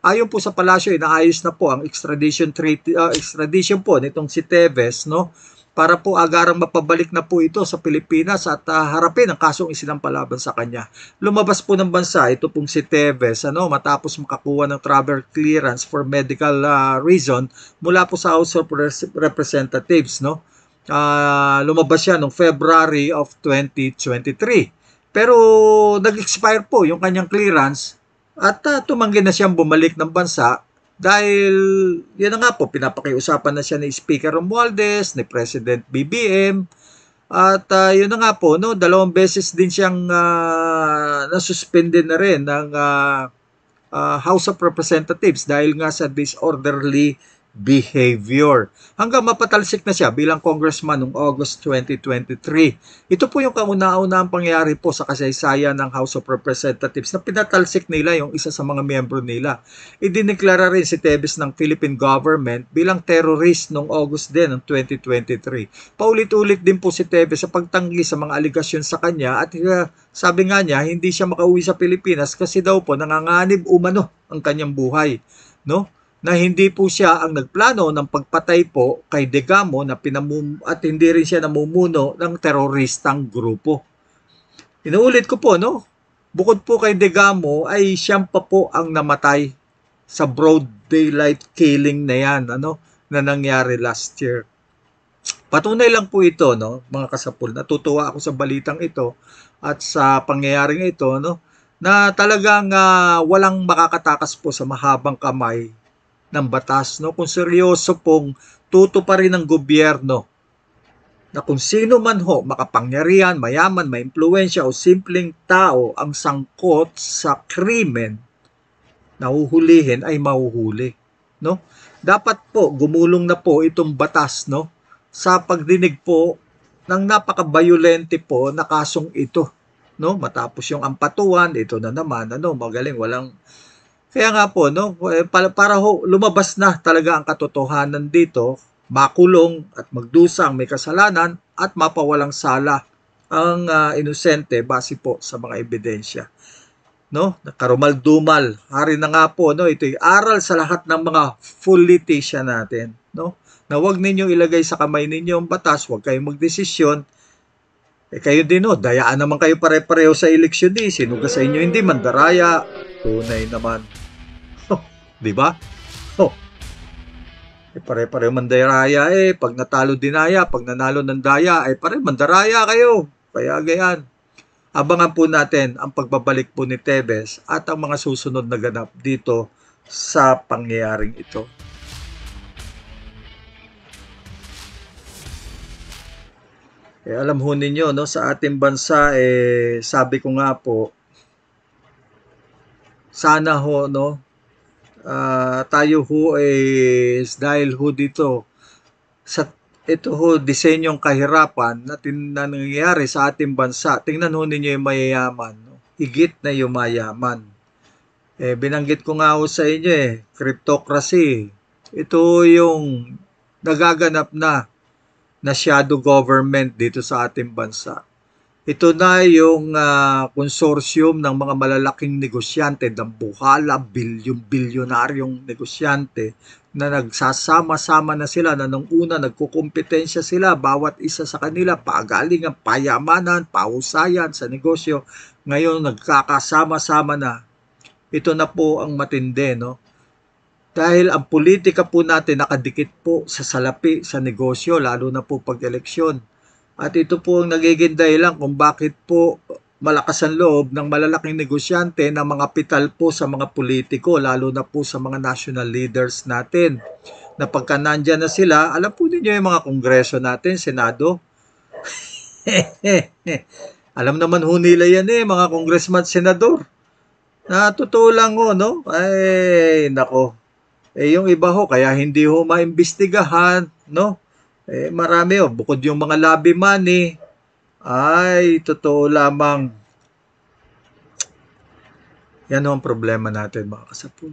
Ayon po sa palasyo, inaayos na po ang extradition treaty, uh, extradition po nitong si Tevez no para po agarang mapabalik na po ito sa Pilipinas at uh, harapin ang kasong isinampalaban sa kanya. Lumabas po ng bansa ito pong si Tevez, ano, matapos makakuha ng travel clearance for medical uh, reason mula po sa House of Representatives. No? Uh, lumabas siya noong February of 2023. Pero nag-expire po yung kanyang clearance at uh, tumanggi na siyang bumalik ng bansa dahil, yun na nga po, pinapakiusapan na siya ni Speaker Romualdez, ni President BBM, at uh, yun na nga po, no, dalawang beses din siyang uh, ah, nasuspended na rin ng uh, uh, House of Representatives dahil nga sa disorderly behavior. Hanggang mapatalsik na siya bilang congressman noong August 2023. Ito po yung kauna-una ang pangyayari po sa kasaysayan ng House of Representatives na pinatalsik nila yung isa sa mga miyembro nila. Idineklara rin si Tevez ng Philippine government bilang terrorist noong August din ng 2023. Paulit-ulit din po si Tevez sa pagtanggi sa mga aligasyon sa kanya at uh, sabi nga niya hindi siya makauwi sa Pilipinas kasi daw po nanganganib umano ang kanyang buhay. No? na hindi po siya ang nagplano ng pagpatay po kay Degamo na pinamum at hindi rin siya namumuno ng teroristang grupo. Inuulit ko po no, bukod po kay Degamo ay siyam pa po ang namatay sa broad daylight killing na yan ano na nangyari last year. Patunay lang po ito no mga kasapul natutuwa ako sa balitang ito at sa pangyayaring ito no na talagang uh, walang makakatakas po sa mahabang kamay ng batas, no? kung seryoso pong tutuparin ng gobyerno na kung sino man ho makapangyarihan, mayaman, may impluwensya o simpleng tao ang sangkot sa krimen na huhulihin ay mahuhuli. No? Dapat po gumulong na po itong batas no sa pagdinig po ng napakabayolente po na kasong ito. No, matapos yung ampatuan, ito na naman ano, magaling walang kaya nga po, no, eh, para, para ho, lumabas na talaga ang katotohanan dito, makulong at magdusa ang may kasalanan at mapawalang sala ang uh, inosente base po sa mga ebidensya. No, nakarumal-dumal. Hari na nga po, no, ito'y aral sa lahat ng mga politician natin, no? Na huwag ninyong ilagay sa kamay ninyo ang batas, huwag kayong magdesisyon. Eh kayo din, no, dayaan naman kayo pare-pareho sa eleksyon, eh. Sino ka sa inyo hindi, mandaraya, Tunay naman. Oh, di ba? Oh. Eh, pare-pareho mandaraya eh. Pag natalo dinaya, pag nanalo ng daya, eh pare mandaraya kayo. Kaya ganyan. Abangan po natin ang pagbabalik po ni Tevez at ang mga susunod na ganap dito sa pangyayaring ito. Eh, alam ho ninyo, no, sa ating bansa, eh, sabi ko nga po, sana ho no uh, tayo ho ay eh, dahil ho dito sa ito ho disenyong kahirapan na, tin, na nangyayari sa ating bansa. Tingnan ho ninyo yung mayayaman. No? Higit na yung mayaman. Eh, binanggit ko nga ho sa inyo eh, cryptocracy. Ito yung nagaganap na na shadow government dito sa ating bansa. Ito na yung uh, consortium ng mga malalaking negosyante, ng buhala, bilyong bilyonaryong negosyante na nagsasama-sama na sila na nung una nagkukumpetensya sila bawat isa sa kanila paagaling ang payamanan, pausayan sa negosyo ngayon nagkakasama-sama na ito na po ang matindi no dahil ang politika po natin nakadikit po sa salapi sa negosyo lalo na po pag eleksyon at ito po ang nagiging dahilan kung bakit po malakas ang loob ng malalaking negosyante ng mga pital po sa mga politiko, lalo na po sa mga national leaders natin. Na pagka na sila, alam po ninyo yung mga kongreso natin, Senado. alam naman ho nila yan eh, mga congressman, senador. Na totoo lang ho, no? Ay, nako. Eh, yung iba ho, kaya hindi ho maimbestigahan, no? Eh, marami oh, bukod yung mga lobby money, ay totoo lamang yan ang problema natin mga kasapul.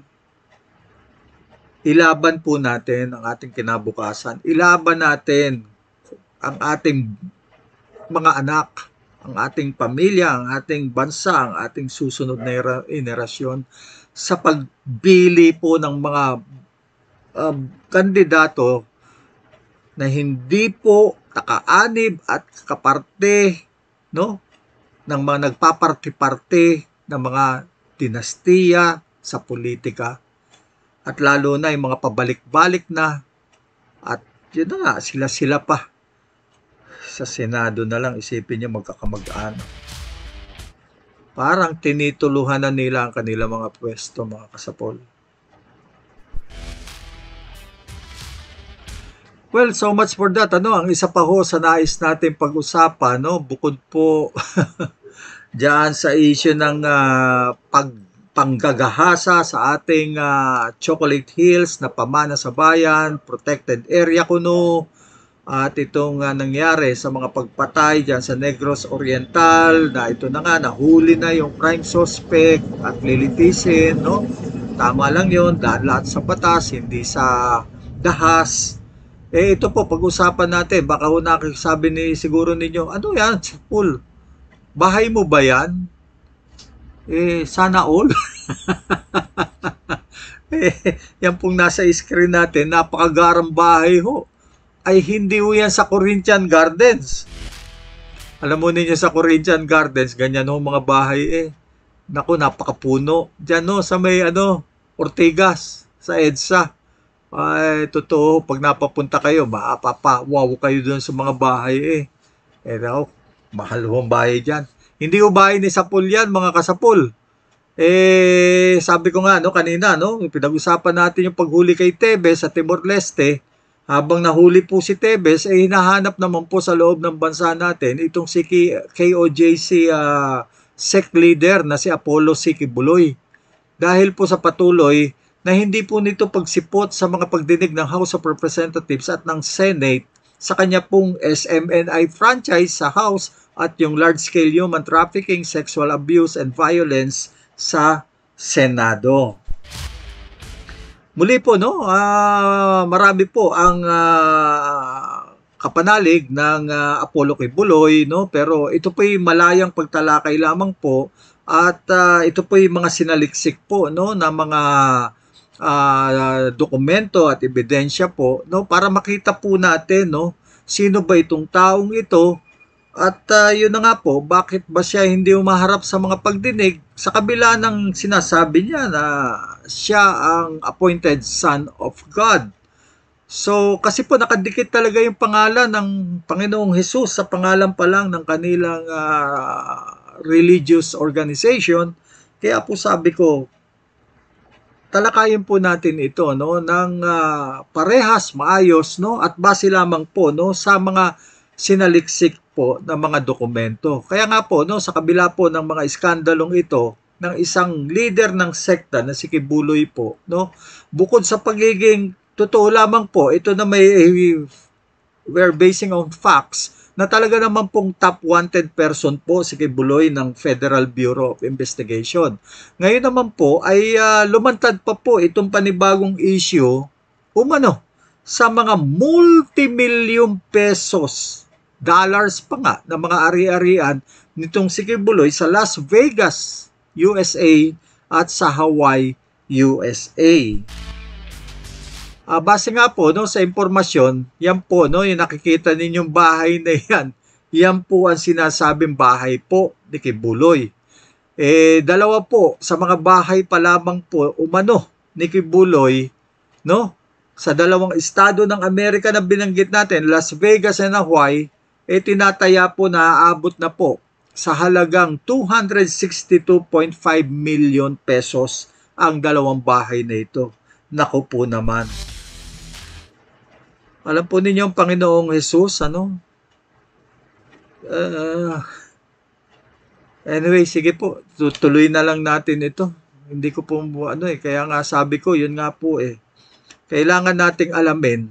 Ilaban po natin ang ating kinabukasan. Ilaban natin ang ating mga anak, ang ating pamilya, ang ating bansa, ang ating susunod na inerasyon sa pagbili po ng mga um, kandidato na hindi po nakaanib at kakaparte no, ng mga nagpaparte-parte ng mga dinastiya sa politika at lalo na yung mga pabalik-balik na at yun na nga, sila-sila pa sa Senado na lang isipin niya magkakamag-anak. Parang tinituluhan na nila ang kanilang mga pwesto mga kasapol. Well, so much for that. Ano, ang isa pa ho sa nais natin pag-usapan, no, bukod po diyan sa issue ng uh, ah, pag panggagahasa sa ating uh, Chocolate Hills na pamana sa bayan, protected area kuno, at itong uh, nangyari sa mga pagpatay diyan sa Negros Oriental na ito na nga nahuli na yung crime suspect at lilitisin no tama lang yon dahil lahat sa batas hindi sa dahas eh ito po, pag-usapan natin, baka ho sabi ni siguro ninyo, ano yan, pool? Bahay mo ba yan? Eh, sana all. eh, yan pong nasa screen natin, napakagarang bahay ho. Ay hindi ho yan sa Corinthian Gardens. Alam mo ninyo sa Corinthian Gardens, ganyan ho mga bahay eh. Naku, napakapuno. Diyan no, sa may ano, Ortigas, sa EDSA ay, totoo, pag napapunta kayo, mapapawaw kayo doon sa mga bahay eh. Eh daw, mahal hong bahay dyan. Hindi ko bahay ni Sapul yan, mga kasapul. Eh, sabi ko nga, no, kanina, no, pinag-usapan natin yung paghuli kay Tebes sa Timor-Leste. Habang nahuli po si Tebes, eh, hinahanap naman po sa loob ng bansa natin itong si KOJC uh, ah, SEC leader na si Apollo Sikibuloy. Dahil po sa patuloy na hindi po nito pagsipot sa mga pagdinig ng House of Representatives at ng Senate sa kanya pong SMNI franchise sa House at yung large-scale human trafficking, sexual abuse, and violence sa Senado. Muli po, no? Uh, marami po ang uh, kapanalig ng uh, Apollo kay Buloy, no? Pero ito po'y malayang pagtalakay lamang po at uh, ito po'y mga sinaliksik po, no? Na mga uh, dokumento at ebidensya po no para makita po natin no sino ba itong taong ito at uh, yun na nga po bakit ba siya hindi umaharap sa mga pagdinig sa kabila ng sinasabi niya na siya ang appointed son of God So kasi po nakadikit talaga yung pangalan ng Panginoong Hesus sa pangalan pa lang ng kanilang uh, religious organization kaya po sabi ko talakayin po natin ito no ng uh, parehas maayos no at base lamang po no sa mga sinaliksik po ng mga dokumento. Kaya nga po no sa kabila po ng mga iskandalong ito ng isang leader ng sekta na si Kibuloy po no bukod sa pagiging totoo lamang po ito na may eh, we're basing on facts na talaga naman pong top wanted person po si kay Buloy ng Federal Bureau of Investigation. Ngayon naman po ay uh, lumantad pa po itong panibagong issue umano sa mga multimilyon pesos dollars pa nga ng mga ari-arian nitong si kay Buloy sa Las Vegas, USA at sa Hawaii, USA. Uh, base nga po no, sa impormasyon, yan po no, yung nakikita ninyong bahay na yan, yan po ang sinasabing bahay po ni Kibuloy. Eh, dalawa po sa mga bahay pa lamang po umano ni Kibuloy, no? Sa dalawang estado ng Amerika na binanggit natin, Las Vegas and Hawaii, eh tinataya po na aabot na po sa halagang 262.5 million pesos ang dalawang bahay na ito. Nako po naman. Alam po ninyo ang Panginoong Jesus, ano? Uh, anyway, sige po, tutuloy na lang natin ito. Hindi ko po, ano eh, kaya nga sabi ko, yun nga po eh. Kailangan nating alamin,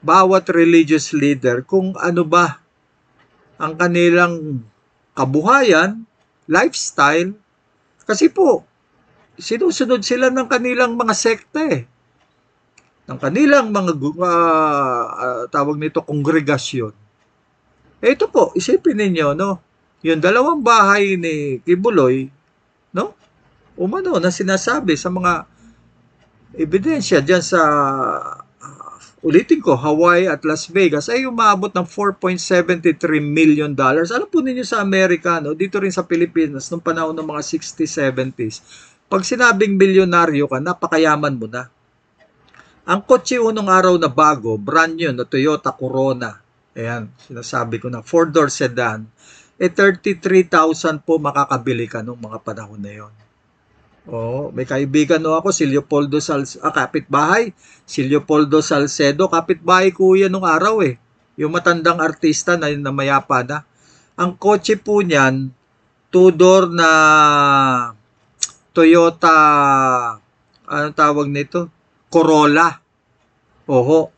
bawat religious leader, kung ano ba ang kanilang kabuhayan, lifestyle, kasi po, sinusunod sila ng kanilang mga sekte eh ng kanilang mga uh, tawag nito kongregasyon. Eh ito po, isipin ninyo no, yung dalawang bahay ni Kibuloy no? Umano na sinasabi sa mga ebidensya diyan sa uh, ulitin ko, Hawaii at Las Vegas ay umabot ng 4.73 million dollars. Alam po ninyo sa Amerika, no? dito rin sa Pilipinas, nung panahon ng mga 60s, 70s, pag sinabing milyonaryo ka, napakayaman mo na. Ang kotse unong araw na bago, brand new na Toyota Corona. Ayan, sinasabi ko na four-door sedan. E eh, 33,000 po makakabili ka nung mga panahon na yon. Oh, may kaibigan no ako si Leopoldo Sal ah, kapitbahay, si Leopoldo Salcedo, kapitbahay ko 'yan nung araw eh. Yung matandang artista na, na mayapa na. Ang kotse po niyan, two-door na Toyota, ano tawag nito? Corolla. Oho.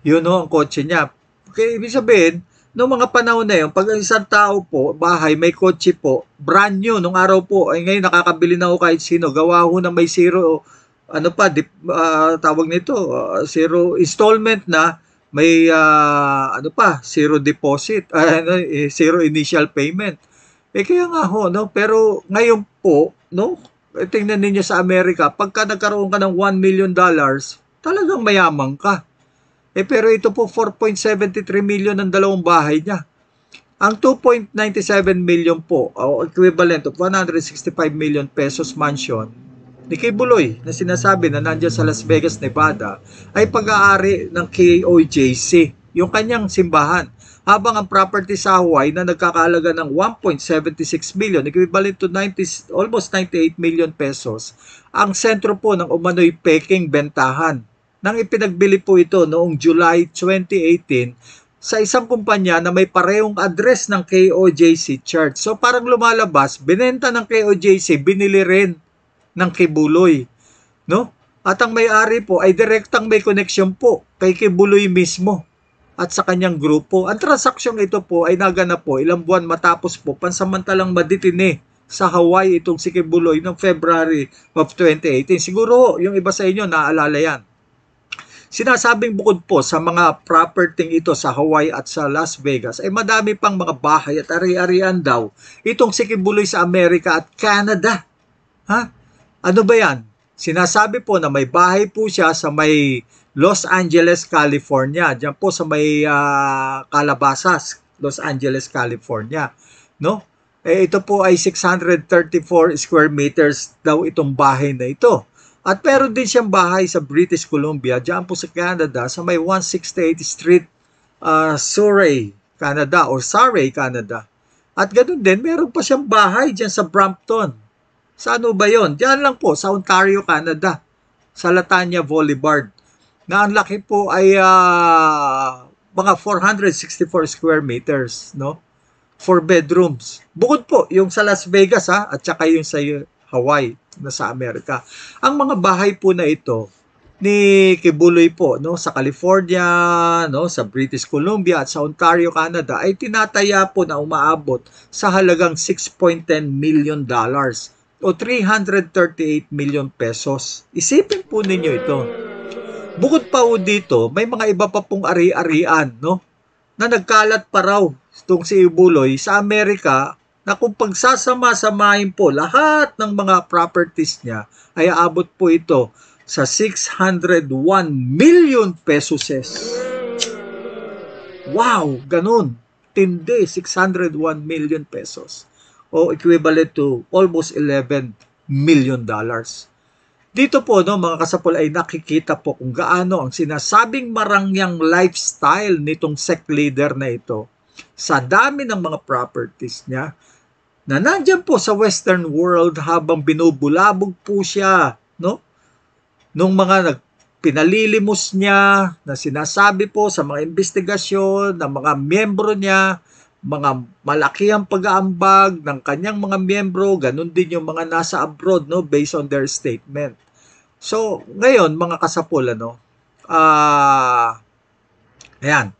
Yun ho ang kotse niya. Kaya ibig sabihin, noong mga panahon na yun, pag isang tao po, bahay, may kotse po, brand new, nung araw po, ay ngayon nakakabili na ho kahit sino, gawa ho na may zero, ano pa, dip, uh, tawag nito, uh, zero installment na, may uh, ano pa, zero deposit, uh, ano, eh, zero initial payment. Eh kaya nga ho, no? pero ngayon po, no? tingnan ninyo sa Amerika, pagka nagkaroon ka ng 1 million dollars, talagang mayamang ka. Eh pero ito po 4.73 million ng dalawang bahay niya. Ang 2.97 million po, o equivalent of 165 million pesos mansion ni Kay Buloy na sinasabi na nandiyan sa Las Vegas, Nevada ay pag-aari ng KOJC, yung kanyang simbahan habang ang property sa Hawaii na nagkakalaga ng 1.76 million, equivalent to 90, almost 98 million pesos, ang sentro po ng umano'y peking bentahan. Nang ipinagbili po ito noong July 2018 sa isang kumpanya na may parehong address ng KOJC church. So parang lumalabas, binenta ng KOJC, binili rin ng Kibuloy. No? At ang may-ari po ay direktang may connection po kay Kibuloy mismo at sa kanyang grupo. Ang transaksyong ito po ay naganap po ilang buwan matapos po pansamantalang maditini sa Hawaii itong si Kibuloy noong February of 2018. Siguro yung iba sa inyo naaalala yan. Sinasabing bukod po sa mga property ito sa Hawaii at sa Las Vegas ay madami pang mga bahay at ari-arian daw itong si Kibuloy sa Amerika at Canada. Ha? Ano ba yan? Sinasabi po na may bahay po siya sa may Los Angeles, California. Diyan po sa may uh, Calabasas, Los Angeles, California. No? Eh, ito po ay 634 square meters daw itong bahay na ito. At meron din siyang bahay sa British Columbia, diyan po sa Canada, sa may 168 Street, uh, Surrey, Canada, or Surrey, Canada. At ganoon din, meron pa siyang bahay diyan sa Brampton. Sa ano ba yon? Diyan lang po, sa Ontario, Canada, sa Latanya Boulevard na ang laki po ay uh, mga 464 square meters, no? Four bedrooms. Bukod po yung sa Las Vegas ha, at saka yung sa Hawaii na sa Amerika. Ang mga bahay po na ito ni Kibuloy po no sa California no sa British Columbia at sa Ontario Canada ay tinataya po na umaabot sa halagang 6.10 million dollars o 338 million pesos. Isipin po ninyo ito. Bukod pa ho dito, may mga iba pa pong ari-arian, no? Na nagkalat pa raw itong si Ibuloy sa Amerika na kung pagsasama-samahin po lahat ng mga properties niya, ay aabot po ito sa 601 million pesos. Wow! Ganun. Tindi, 601 million pesos. O equivalent to almost 11 million dollars. Dito po no mga kasapol ay nakikita po kung gaano ang sinasabing marangyang lifestyle nitong sect leader na ito sa dami ng mga properties niya na nandyan po sa western world habang binubulabog po siya no nung mga nag pinalilimos niya na sinasabi po sa mga investigasyon ng mga miyembro niya mga malaki ang pag-aambag ng kanyang mga miyembro, ganun din yung mga nasa abroad no based on their statement. So, ngayon mga kasapul ano, ah uh, ayan.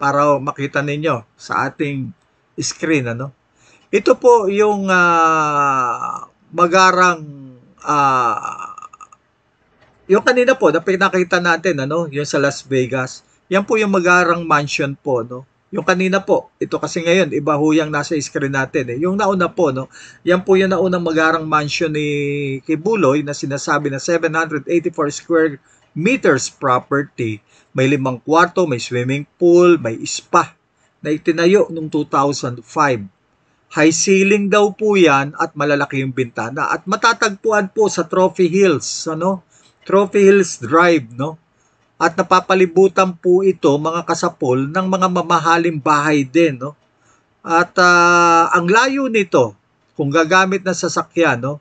Para makita ninyo sa ating screen ano. Ito po yung uh, magarang uh, yung kanina po na pinakita natin ano, yung sa Las Vegas. Yan po yung magarang mansion po no yung kanina po, ito kasi ngayon, iba ho yung nasa screen natin. Eh. Yung nauna po, no, yan po yung naunang magarang mansion ni Kibuloy na sinasabi na 784 square meters property. May limang kwarto, may swimming pool, may spa na itinayo noong 2005. High ceiling daw po yan at malalaki yung bintana. At matatagpuan po sa Trophy Hills, ano? Trophy Hills Drive, no? at napapalibutan po ito mga kasapol ng mga mamahaling bahay din no at uh, ang layo nito kung gagamit na sasakyan no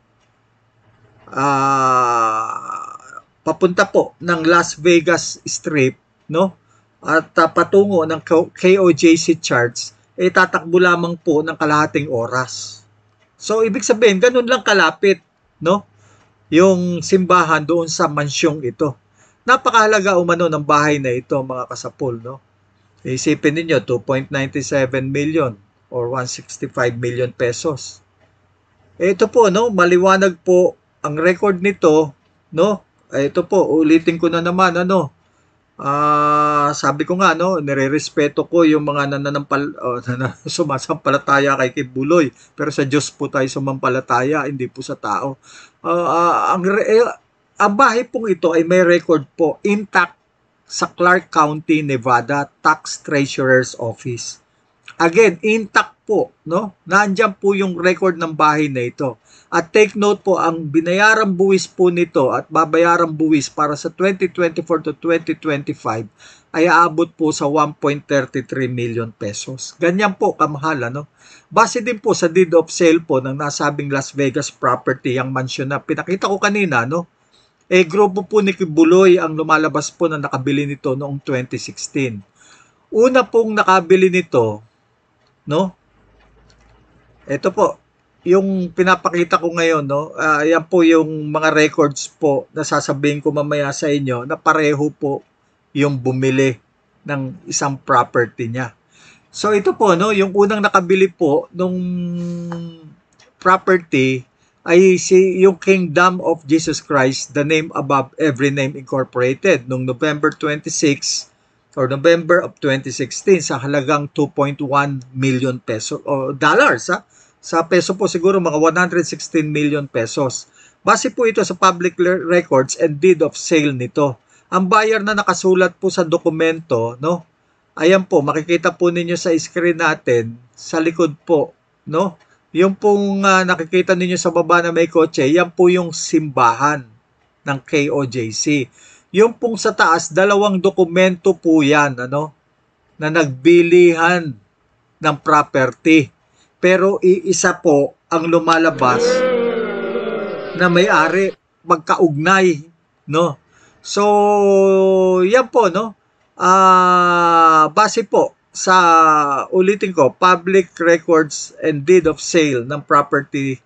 uh, papunta po ng Las Vegas Strip no at uh, patungo ng KOJC charts eh tatakbo lamang po ng kalahating oras so ibig sabihin ganun lang kalapit no yung simbahan doon sa mansyong ito Napakahalaga umano ng bahay na ito mga kasapul. No? Isipin ninyo, 2.97 million or 165 million pesos. Eh, ito po, no, maliwanag po ang record nito, no? Eh, ito po, ulitin ko na naman ano. Ah, uh, sabi ko nga no, nirerespeto ko yung mga nananampal oh, nan sumasampalataya kay Kibuloy, pero sa Diyos po tayo sumampalataya, hindi po sa tao. Uh, uh, ang re- eh, ang bahay pong ito ay may record po intact sa Clark County, Nevada Tax Treasurer's Office. Again, intact po, no? Nandiyan po yung record ng bahay na ito. At take note po, ang binayaran buwis po nito at babayaran buwis para sa 2024 to 2025 ay aabot po sa 1.33 million pesos. Ganyan po kamahal, no? Base din po sa deed of sale po ng nasabing Las Vegas property, ang mansion na pinakita ko kanina, no? Eh, grupo po ni Kibuloy ang lumalabas po na nakabili nito noong 2016. Una pong nakabili nito, no? Ito po, yung pinapakita ko ngayon, no? Uh, yan po yung mga records po na sasabihin ko mamaya sa inyo na pareho po yung bumili ng isang property niya. So ito po, no? Yung unang nakabili po nung property ay si yung Kingdom of Jesus Christ, the name above every name incorporated nung November 26 or November of 2016 sa halagang 2.1 million peso o dollars ha? sa peso po siguro mga 116 million pesos. Base po ito sa public records and deed of sale nito. Ang buyer na nakasulat po sa dokumento, no? Ayan po, makikita po ninyo sa screen natin sa likod po, no? Yung pong uh, nakikita ninyo sa baba na may kotse, yan po yung simbahan ng KOJC. Yung pong sa taas, dalawang dokumento po yan, ano, na nagbilihan ng property. Pero iisa po ang lumalabas na may-ari magkaugnay, no? So, yan po, no? Ah, uh, base po sa ulitin ko, public records and deed of sale ng property,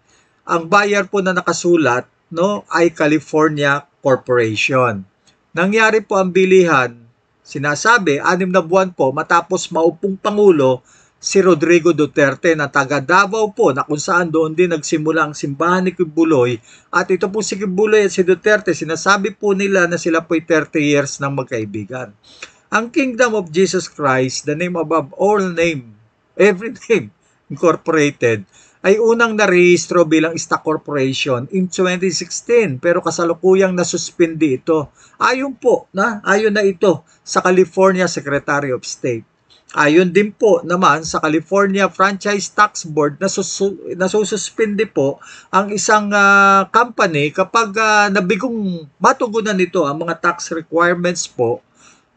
ang buyer po na nakasulat no ay California Corporation. Nangyari po ang bilihan, sinasabi, anim na buwan po matapos maupong Pangulo si Rodrigo Duterte na taga Davao po na kung saan doon din nagsimula ang simbahan ni Kibuloy at ito po si Kibuloy at si Duterte sinasabi po nila na sila po 30 years ng magkaibigan. Ang kingdom of Jesus Christ, the name above all name, every name, incorporated, ay unang narehistro bilang stock corporation in 2016 pero kasalukuyang nasuspindi ito. Ayon po na ayon na ito sa California Secretary of State. Ayon din po naman sa California Franchise Tax Board na susu- nasususpindi po ang isang uh, company kapag uh, nabigong matugunan nito ang mga tax requirements po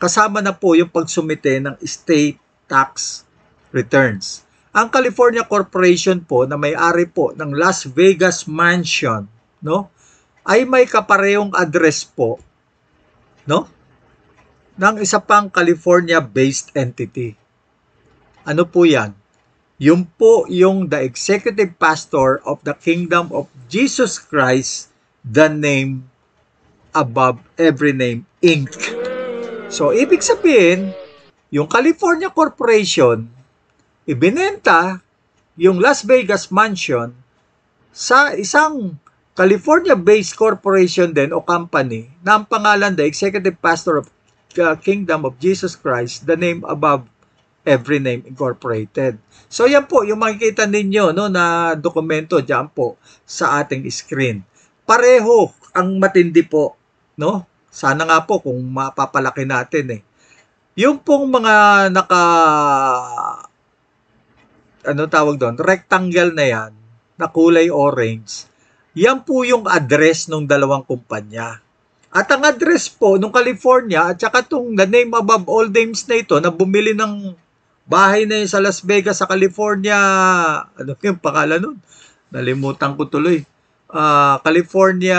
Kasama na po yung pagsumite ng state tax returns. Ang California Corporation po na may-ari po ng Las Vegas mansion, no? Ay may kaparehong address po, no? Ng isa pang California-based entity. Ano po 'yan? Yung po yung the executive pastor of the Kingdom of Jesus Christ, the name above every name, Inc. So, ibig sabihin, yung California Corporation, ibinenta yung Las Vegas mansion sa isang California-based corporation din o company na ang pangalan the Executive Pastor of uh, Kingdom of Jesus Christ, the name above Every Name Incorporated. So yan po yung makikita ninyo no na dokumento diyan po sa ating screen. Pareho ang matindi po no sana nga po kung mapapalaki natin eh. Yung pong mga naka ano tawag doon, rectangle na yan, na kulay orange, yan po yung address ng dalawang kumpanya. At ang address po nung California at saka tong the name above all names na ito na bumili ng bahay na yun sa Las Vegas sa California, ano yung pangalan nun? Nalimutan ko tuloy. Uh, California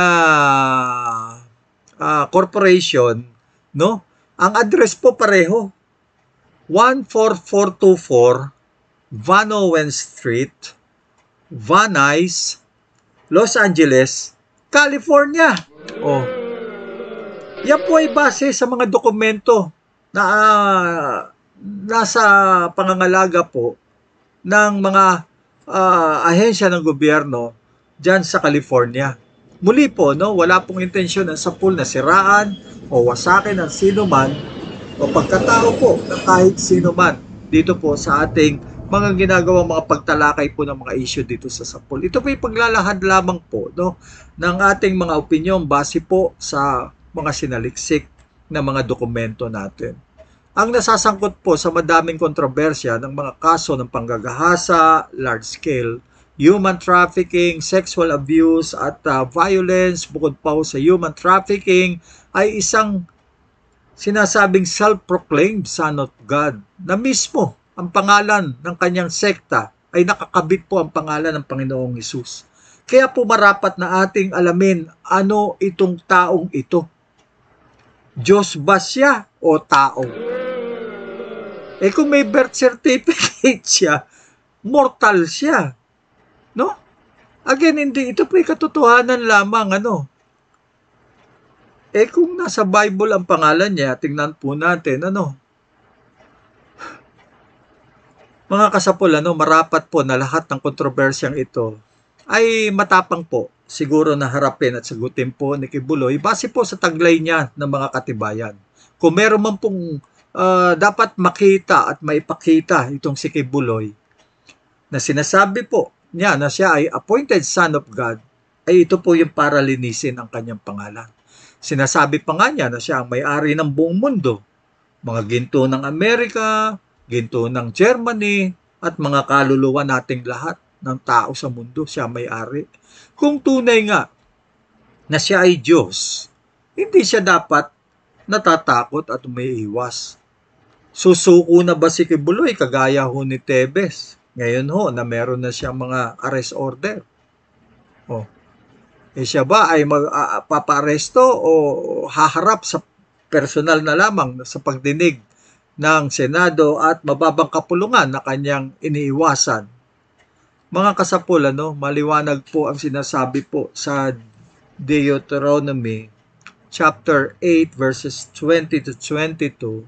uh, corporation, no? Ang address po pareho. 14424 Van Owen Street, Van Nuys, Los Angeles, California. Oh. Yan po ay base sa mga dokumento na uh, nasa pangangalaga po ng mga uh, ahensya ng gobyerno diyan sa California. Muli po, no, wala pong intensyon ng sapul na siraan o wasakin ng sino man o pagkatao po ng kahit sino man dito po sa ating mga ginagawang mga pagtalakay po ng mga issue dito sa Sapol. Ito po yung paglalahad lamang po no, ng ating mga opinyon base po sa mga sinaliksik na mga dokumento natin. Ang nasasangkot po sa madaming kontrobersya ng mga kaso ng panggagahasa, large scale, human trafficking, sexual abuse at uh, violence bukod pa ho sa human trafficking ay isang sinasabing self-proclaimed son of God na mismo ang pangalan ng kanyang sekta ay nakakabit po ang pangalan ng Panginoong Isus. Kaya po marapat na ating alamin ano itong taong ito. Diyos ba siya o tao? Eh kung may birth certificate siya, mortal siya. No? Again, hindi. Ito po'y katotohanan lamang. Ano? Eh kung nasa Bible ang pangalan niya, tingnan po natin, ano? Mga kasapol, ano, marapat po na lahat ng kontrobersyang ito ay matapang po siguro na harapin at sagutin po ni Kibuloy base po sa taglay niya ng mga katibayan. Kung meron man pong uh, dapat makita at maipakita itong si Kibuloy na sinasabi po niya na siya ay appointed Son of God, ay ito po yung para linisin ang kanyang pangalan. Sinasabi pa nga niya na siya ang may-ari ng buong mundo. Mga ginto ng Amerika, ginto ng Germany, at mga kaluluwa nating lahat ng tao sa mundo, siya may-ari. Kung tunay nga na siya ay Diyos, hindi siya dapat natatakot at umiiwas. Susuko na ba si Kibuloy kagaya ho ni Tebes? Ngayon ho, na meron na siyang mga arrest order. O, oh. eh siya ba ay mag, uh, paparesto o haharap sa personal na lamang sa pagdinig ng Senado at mababang kapulungan na kanyang iniiwasan? Mga kasapul, ano, maliwanag po ang sinasabi po sa Deuteronomy chapter 8 verses 20 to 22.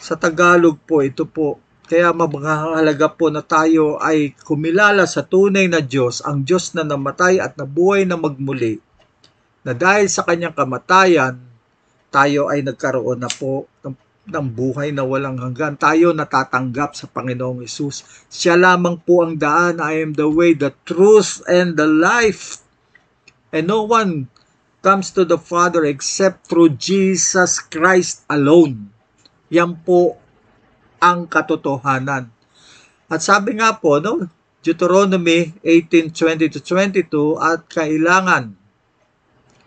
Sa Tagalog po, ito po kaya mabangahalaga po na tayo ay kumilala sa tunay na Diyos, ang Diyos na namatay at nabuhay na magmuli, na dahil sa kanyang kamatayan, tayo ay nagkaroon na po ng, ng buhay na walang hanggan. Tayo natatanggap sa Panginoong Isus. Siya lamang po ang daan. I am the way, the truth, and the life. And no one comes to the Father except through Jesus Christ alone. Yan po ang katotohanan. At sabi nga po, no, Deuteronomy 18:20-22 at kailangan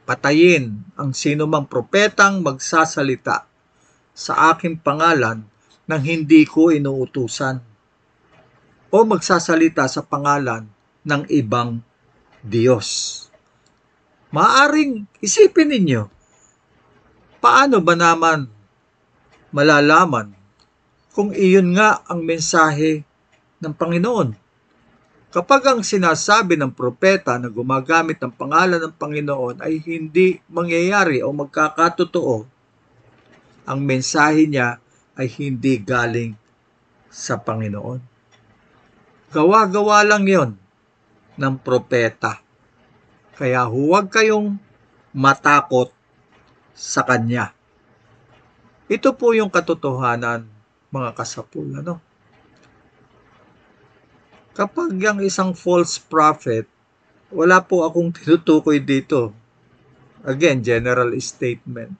patayin ang sino mang propetang magsasalita sa aking pangalan nang hindi ko inuutusan o magsasalita sa pangalan ng ibang Diyos. Maaring isipin ninyo, paano ba naman malalaman kung iyon nga ang mensahe ng Panginoon. Kapag ang sinasabi ng propeta na gumagamit ng pangalan ng Panginoon ay hindi mangyayari o magkakatotoo, ang mensahe niya ay hindi galing sa Panginoon. Gawa-gawa lang yon ng propeta. Kaya huwag kayong matakot sa Kanya. Ito po yung katotohanan mga kasapul. Ano? Kapag ang isang false prophet, wala po akong tinutukoy dito. Again, general statement.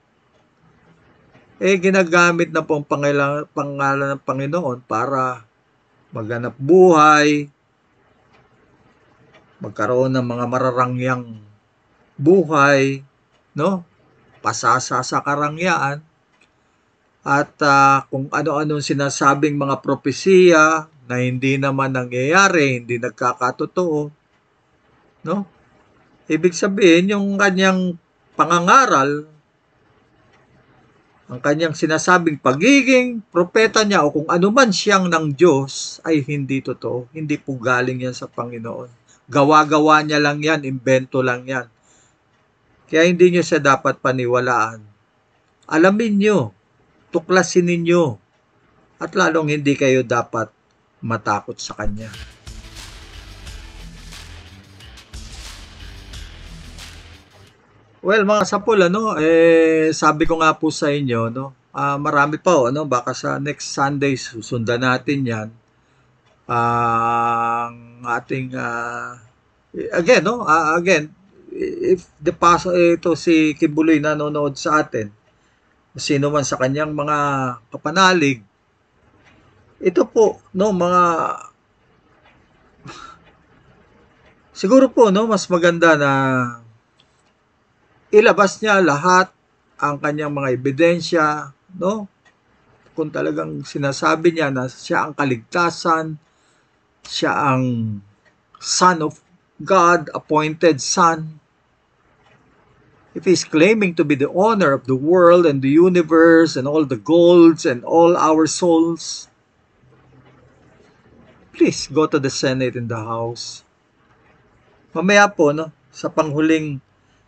Eh, ginagamit na po ang pangalan, pangalan ng Panginoon para maganap buhay, magkaroon ng mga mararangyang buhay, no? Pasasa sa karangyaan, at uh, kung ano-anong sinasabing mga propesiya na hindi naman nangyayari, hindi nagkakatotoo. No? Ibig sabihin, yung kanyang pangangaral, ang kanyang sinasabing pagiging propeta niya o kung ano man siyang ng Diyos ay hindi totoo. Hindi po galing yan sa Panginoon. Gawa-gawa niya lang yan, imbento lang yan. Kaya hindi niyo siya dapat paniwalaan. Alamin niyo tuklasin ninyo at lalong hindi kayo dapat matakot sa Kanya. Well, mga sapul, ano, eh, sabi ko nga po sa inyo, no, uh, marami pa, oh, ano, baka sa next Sunday, susundan natin yan. Ang ating, uh, again, no, uh, again, if the paso, ito si Kibuloy nanonood sa atin, sino man sa kanyang mga kapanalig. Ito po, no, mga siguro po, no, mas maganda na ilabas niya lahat ang kanyang mga ebidensya, no? Kung talagang sinasabi niya na siya ang kaligtasan, siya ang Son of God, appointed Son, if he's claiming to be the owner of the world and the universe and all the golds and all our souls, please go to the Senate and the House. Mamaya po, no, sa panghuling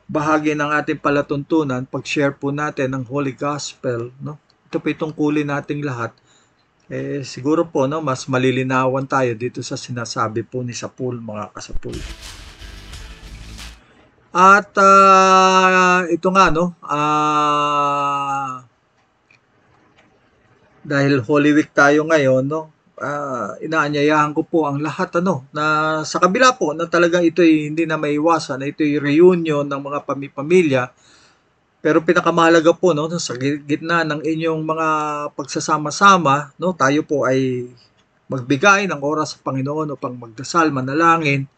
bahagi ng ating palatuntunan, pag-share po natin ng Holy Gospel, no? ito po itong kulin nating lahat, eh, siguro po, no, mas malilinawan tayo dito sa sinasabi po ni Sapul, mga kasapul. At uh, ito nga no, uh, dahil Holy Week tayo ngayon no, uh, inaanyayahan ko po ang lahat ano na sa kabila po na talagang ito ay hindi na maiwasan, na ito ay reunion ng mga pamilya. Pero pinakamahalaga po no sa gitna ng inyong mga pagsasama-sama no, tayo po ay magbigay ng oras sa Panginoon upang magdasal, manalangin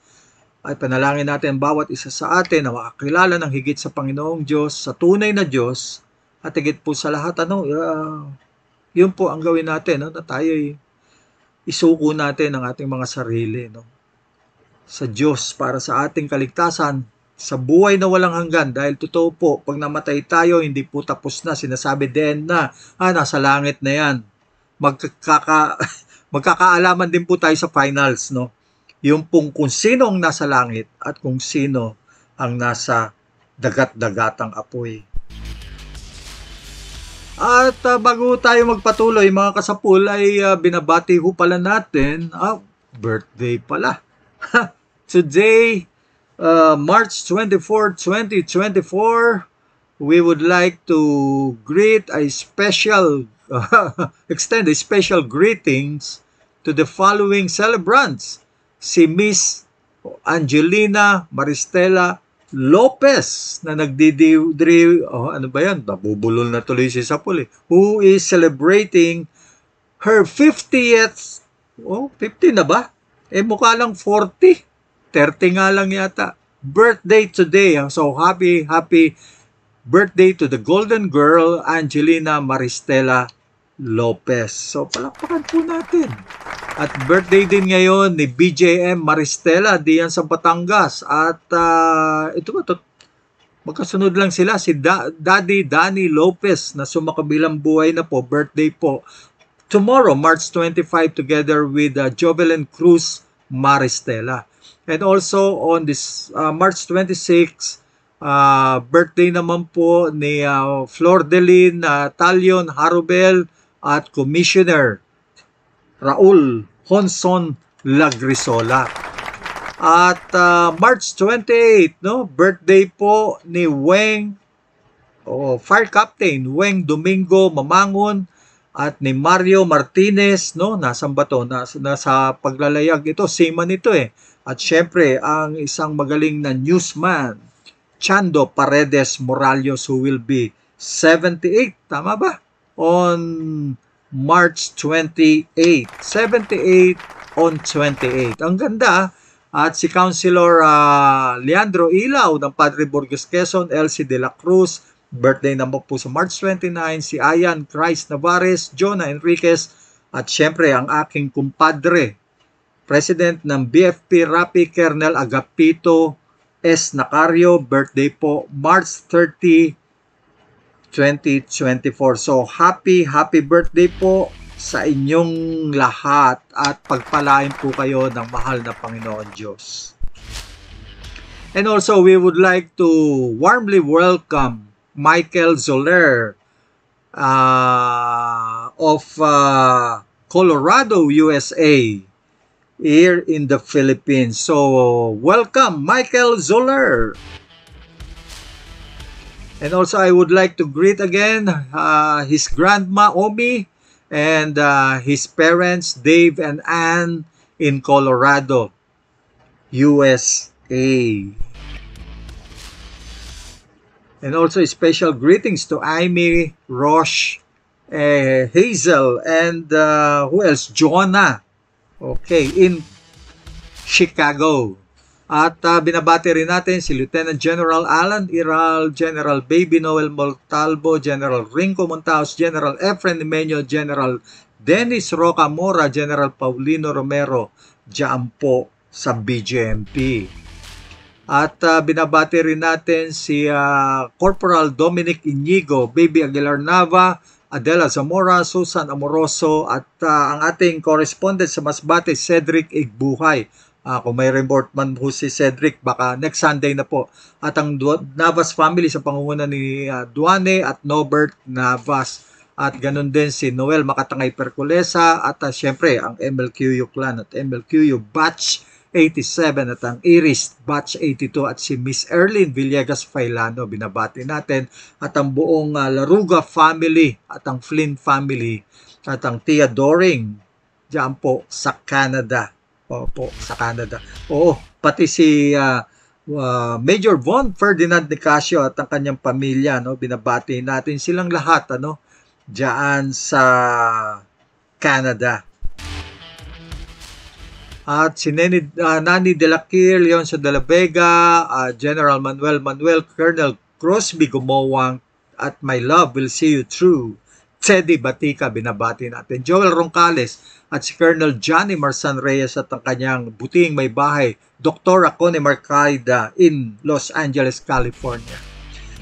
ay panalangin natin bawat isa sa atin na makakilala ng higit sa Panginoong Diyos, sa tunay na Diyos, at higit po sa lahat, ano, uh, yun po ang gawin natin, no, na tayo'y isuko natin ang ating mga sarili, no, sa Diyos para sa ating kaligtasan, sa buhay na walang hanggan, dahil totoo po, pag namatay tayo, hindi po tapos na, sinasabi din na, ah, nasa langit na yan, magkaka, magkakaalaman din po tayo sa finals, no, yung pong kung sino ang nasa langit at kung sino ang nasa dagat-dagatang apoy. At uh, bago tayo magpatuloy mga kasapul ay uh, binabati ho pala natin, uh, birthday pala. Today, uh, March 24, 2024, we would like to greet a special, uh, extend a special greetings to the following celebrants si Miss Angelina Maristela Lopez na nagdidiri, oh, ano ba yan? Nabubulol na tuloy si Sapol eh. Who is celebrating her 50th, oh, 50 na ba? Eh mukha lang 40, 30 nga lang yata. Birthday today. So happy, happy birthday to the golden girl Angelina Maristela Lopez. So palakpakan po natin. At birthday din ngayon ni BJM Maristela diyan sa Batangas. At uh, ito ba? To, magkasunod lang sila si da- Daddy Danny Lopez na sumakabilang buhay na po. Birthday po. Tomorrow, March 25 together with uh, Jovelyn Cruz Maristela. And also on this uh, March 26, uh, birthday naman po ni uh, Flor uh, Talion Harubel, at Commissioner Raul Honson Lagrisola. At uh, March 28, no, birthday po ni Weng oh, Fire Captain Weng Domingo Mamangon at ni Mario Martinez, no, nasan ba to? Nas, nasa paglalayag ito, seaman ito eh. At syempre, ang isang magaling na newsman, Chando Paredes Morales who will be 78, tama ba? on March 28. 78 on 28. Ang ganda ah. at si Councilor uh, Leandro Ilaw ng Padre Burgos Quezon, LC De La Cruz, birthday naman po sa March 29, si Ayan Christ Navares, Jonah Enriquez, at syempre ang aking kumpadre, President ng BFP Rapi Kernel Agapito S. Nacario, birthday po March 30, 2024. So, happy, happy birthday po sa inyong lahat at pagpalain po kayo ng mahal na Panginoon Diyos. And also, we would like to warmly welcome Michael Zoller uh, of uh, Colorado, USA here in the Philippines. So, welcome Michael Zoller! And also, I would like to greet again uh, his grandma, Omi, and uh, his parents, Dave and Ann, in Colorado, USA. And also, special greetings to Amy, Roche, uh, Hazel, and uh, who else? Jonah. Okay, in Chicago. At uh, binabati rin natin si Lieutenant General Alan Iral, General Baby Noel Montalvo, General Rinco Montaos, General Efren Emmanuel, General Dennis Roca Mora, General Paulino Romero, dyan po sa BGMP. At uh, binabati rin natin si uh, Corporal Dominic Inigo, Baby Aguilar Nava, Adela Zamora, Susan Amoroso at uh, ang ating correspondent sa Masbate, Cedric Igbuhay Uh, kung may report man po si Cedric, baka next Sunday na po. At ang du- Navas family sa pangunguna ni uh, Duane at Nobert Navas. At ganun din si Noel Makatangay Percolesa at uh, ah, siyempre ang MLQU clan at MLQU batch 87 at ang Iris Batch 82 at si Miss Erlyn Villegas Failano binabati natin at ang buong uh, Laruga family at ang Flynn family at ang Tia Doring dyan po sa Canada po sa Canada. Oo, pati si uh, uh, Major Von Ferdinand Nicasio at ang kanyang pamilya, no, binabati natin silang lahat, ano, diyan sa Canada. At si Nani, uh, Nani De La Quir, Leoncio De La Vega, uh, General Manuel Manuel, Colonel Crosby Gumawang, at My Love Will See You Through. Teddy Batika, binabati natin. Joel Roncales, at si Colonel Johnny Marsan Reyes at ang kanyang buting may bahay, Dr. Acone Marcaida in Los Angeles, California.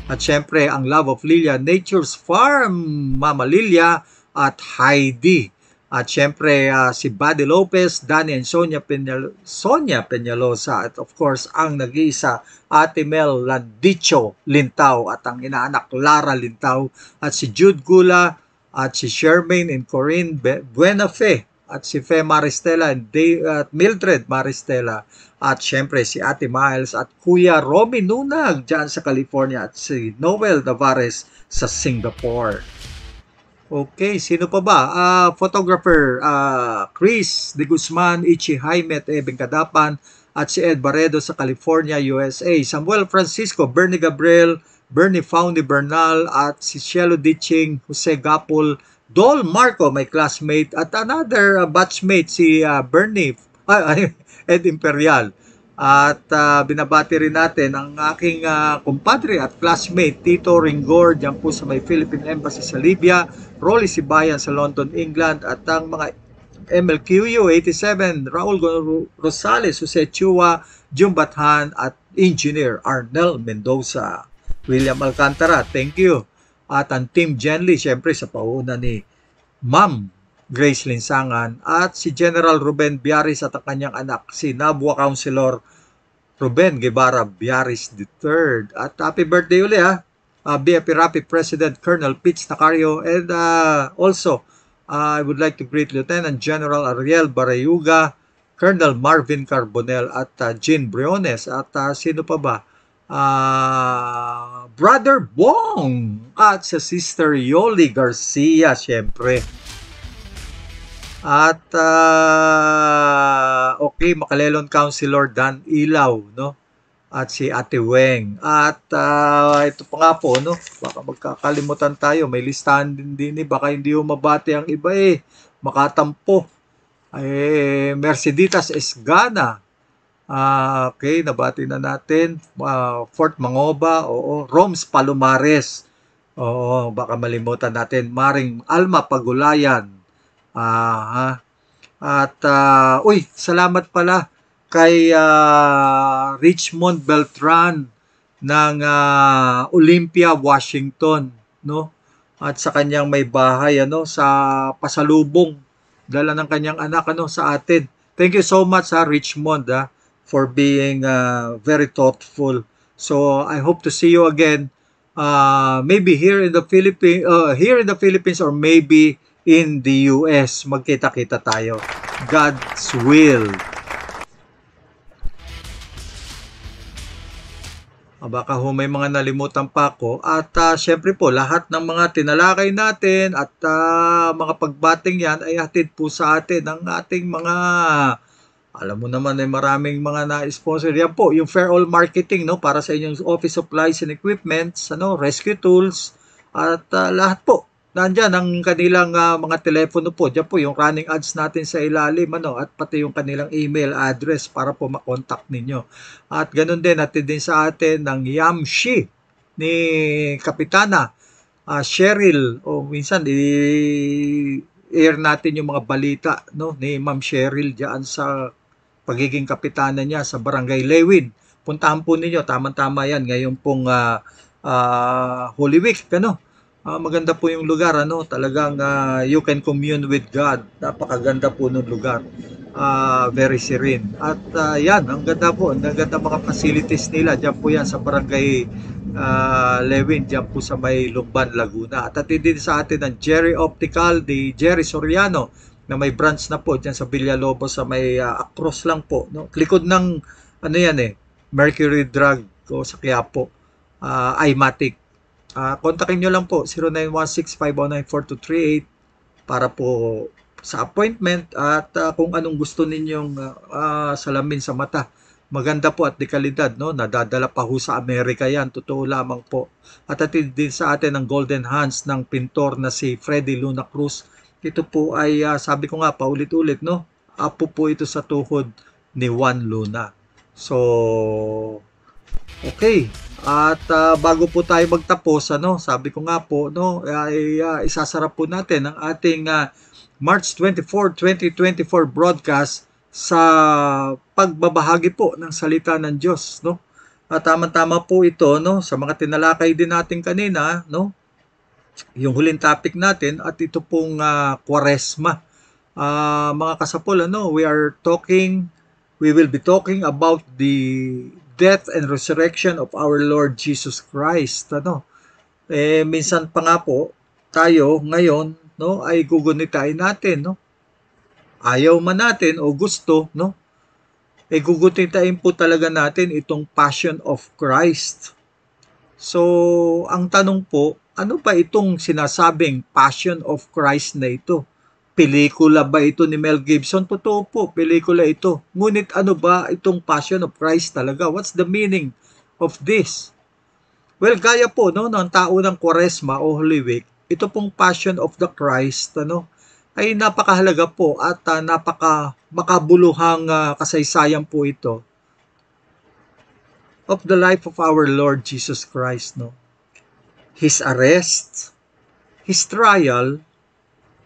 At syempre, ang Love of Lilia, Nature's Farm, Mama Lilia at Heidi. At syempre, uh, si Buddy Lopez, Danny and Sonia, Peñal- Sonia Peñalosa. At of course, ang nag-iisa, Ate Mel Landicho Lintaw at ang inaanak Lara Lintaw. At si Jude Gula at si Shermaine and Corinne Buenafe at si Fe Maristela Dave, at Mildred Maristela at syempre si Ate Miles at Kuya Robin Nunag dyan sa California at si Noel Tavares sa Singapore. Okay, sino pa ba? Uh, photographer uh, Chris De Guzman, Ichi Jaime at Eben Kadapan at si Ed Baredo sa California, USA. Samuel Francisco, Bernie Gabriel, Bernie Foundy Bernal at si Cielo Ditching, Jose Gapol, Dol Marco, my classmate, at another uh, batchmate, si uh, Bernie uh, Ed Imperial. At uh, binabati rin natin ang aking uh, kumpadre at classmate Tito Ringor dyan po sa may Philippine Embassy sa Libya, Rolly Sibayan sa London, England at ang mga MLQU 87, Raul Rosales, Jose Chua, Jung Bathan at Engineer Arnel Mendoza. William Alcantara, thank you at ang Team Genly syempre sa pauna ni Ma'am Grace Linsangan at si General Ruben Biaris at ang kanyang anak si Nabwa Councilor Ruben Guevara Biaris III. At happy birthday uli ha. Uh, BFP Rapi President Colonel Pete Nacario and uh, also uh, I would like to greet Lieutenant General Ariel Barayuga, Colonel Marvin Carbonel at uh, Jean Briones at uh, sino pa ba? Uh, Brother Bong! at si Sister Yoli Garcia, syempre. At uh, okay, Makalelon Councilor Dan Ilaw, no? At si Ate Weng. At uh, ito pa nga po, no? Baka magkakalimutan tayo. May listahan din din eh. Baka hindi mabati ang iba eh. Makatampo. Eh, Merceditas Esgana, Uh, okay, nabati na natin. Uh, Fort Mangoba, oo. Roms Palomares. Oo, baka malimutan natin. Maring Alma Pagulayan. Ah, ha? At, uh, uy, salamat pala kay uh, Richmond Beltran ng uh, Olympia, Washington, no? At sa kanyang may bahay ano sa pasalubong dala ng kanyang anak ano sa atin. Thank you so much ha, ah, Richmond ha, for being uh, very thoughtful. So I hope to see you again uh, maybe here in the Philippines uh, here in the Philippines or maybe in the US magkita-kita tayo God's will ah, baka ho may mga nalimutan pa ko at uh, syempre po lahat ng mga tinalakay natin at uh, mga pagbating yan ay atid po sa atin ng ating mga alam mo naman ay eh, maraming mga na-sponsor. Yan po, yung Fair All Marketing no para sa inyong office supplies and equipment, ano, rescue tools at uh, lahat po. Nandiyan ang kanilang uh, mga telepono po. Diyan po yung running ads natin sa ilalim ano at pati yung kanilang email address para po makontakt ninyo. At ganun din natin din sa atin ng Yamshi ni Kapitana uh, Cheryl o oh, minsan i-air natin yung mga balita no ni Ma'am Cheryl diyan sa pagiging kapitana niya sa Barangay Lewin. Puntahan po ninyo, tamang-tama yan, ngayon pong uh, uh, Holy Week, ano? Uh, maganda po yung lugar, ano? Talagang uh, you can commune with God. Napakaganda po ng lugar. Uh, very serene. At uh, yan, ang ganda po, ang ganda mga facilities nila. Diyan po yan sa Barangay uh, Lewin, diyan po sa may Lumban, Laguna. At atindi sa atin ang Jerry Optical, di Jerry Soriano na may branch na po diyan sa Villalobos sa may uh, across lang po no likod ng ano yan eh Mercury Drug o sa Quiapo uh, iMatic uh, kontakin niyo lang po 0916 para po sa appointment at uh, kung anong gusto ninyong uh, uh, salamin sa mata maganda po at de kalidad no nadadala pa ho sa Amerika yan totoo lamang po at atid din sa atin ang golden hands ng pintor na si Freddy Luna Cruz ito po ay uh, sabi ko nga paulit-ulit no. Apo po ito sa tuhod ni Juan Luna. So okay, at uh, bago po tayo magtapos ano, sabi ko nga po no, ay uh, isasarap po natin ang ating uh, March 24, 2024 broadcast sa pagbabahagi po ng salita ng Diyos no. At tama-tama po ito no sa mga tinalakay din natin kanina no yung huling topic natin at ito pong uh, Kwaresma. Uh, mga kasapol, ano, we are talking, we will be talking about the death and resurrection of our Lord Jesus Christ. Ano? Eh, minsan pa nga po, tayo ngayon, no, ay gugunitain natin, no? Ayaw man natin o gusto, no? Eh, gugunitain po talaga natin itong passion of Christ. So, ang tanong po, ano ba itong sinasabing Passion of Christ na ito? Pelikula ba ito ni Mel Gibson? Totoo po, pelikula ito. Ngunit ano ba itong Passion of Christ talaga? What's the meaning of this? Well, gaya po no, ng tao ng Kwaresma o Holy Week, ito pong Passion of the Christ ano, ay napakahalaga po at uh, napaka makabuluhang uh, kasaysayan po ito of the life of our Lord Jesus Christ. No? his arrest, his trial,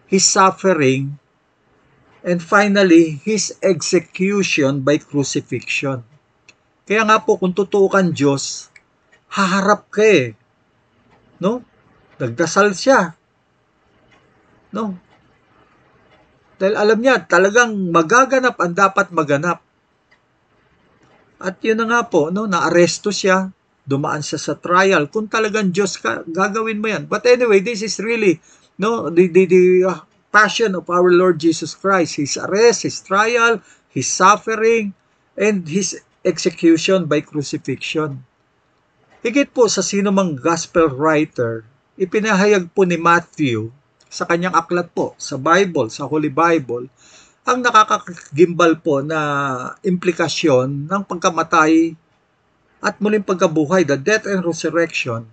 his suffering, and finally, his execution by crucifixion. Kaya nga po, kung totoo kang Diyos, haharap ka eh. No? Nagdasal siya. No? Dahil alam niya, talagang magaganap ang dapat maganap. At yun na nga po, no, naaresto siya, dumaan siya sa trial. Kung talagang Diyos ka, gagawin mo yan. But anyway, this is really no the, the, the uh, passion of our Lord Jesus Christ. His arrest, His trial, His suffering, and His execution by crucifixion. Higit po sa sino gospel writer, ipinahayag po ni Matthew sa kanyang aklat po, sa Bible, sa Holy Bible, ang nakakagimbal po na implikasyon ng pagkamatay at muling pagkabuhay, the death and resurrection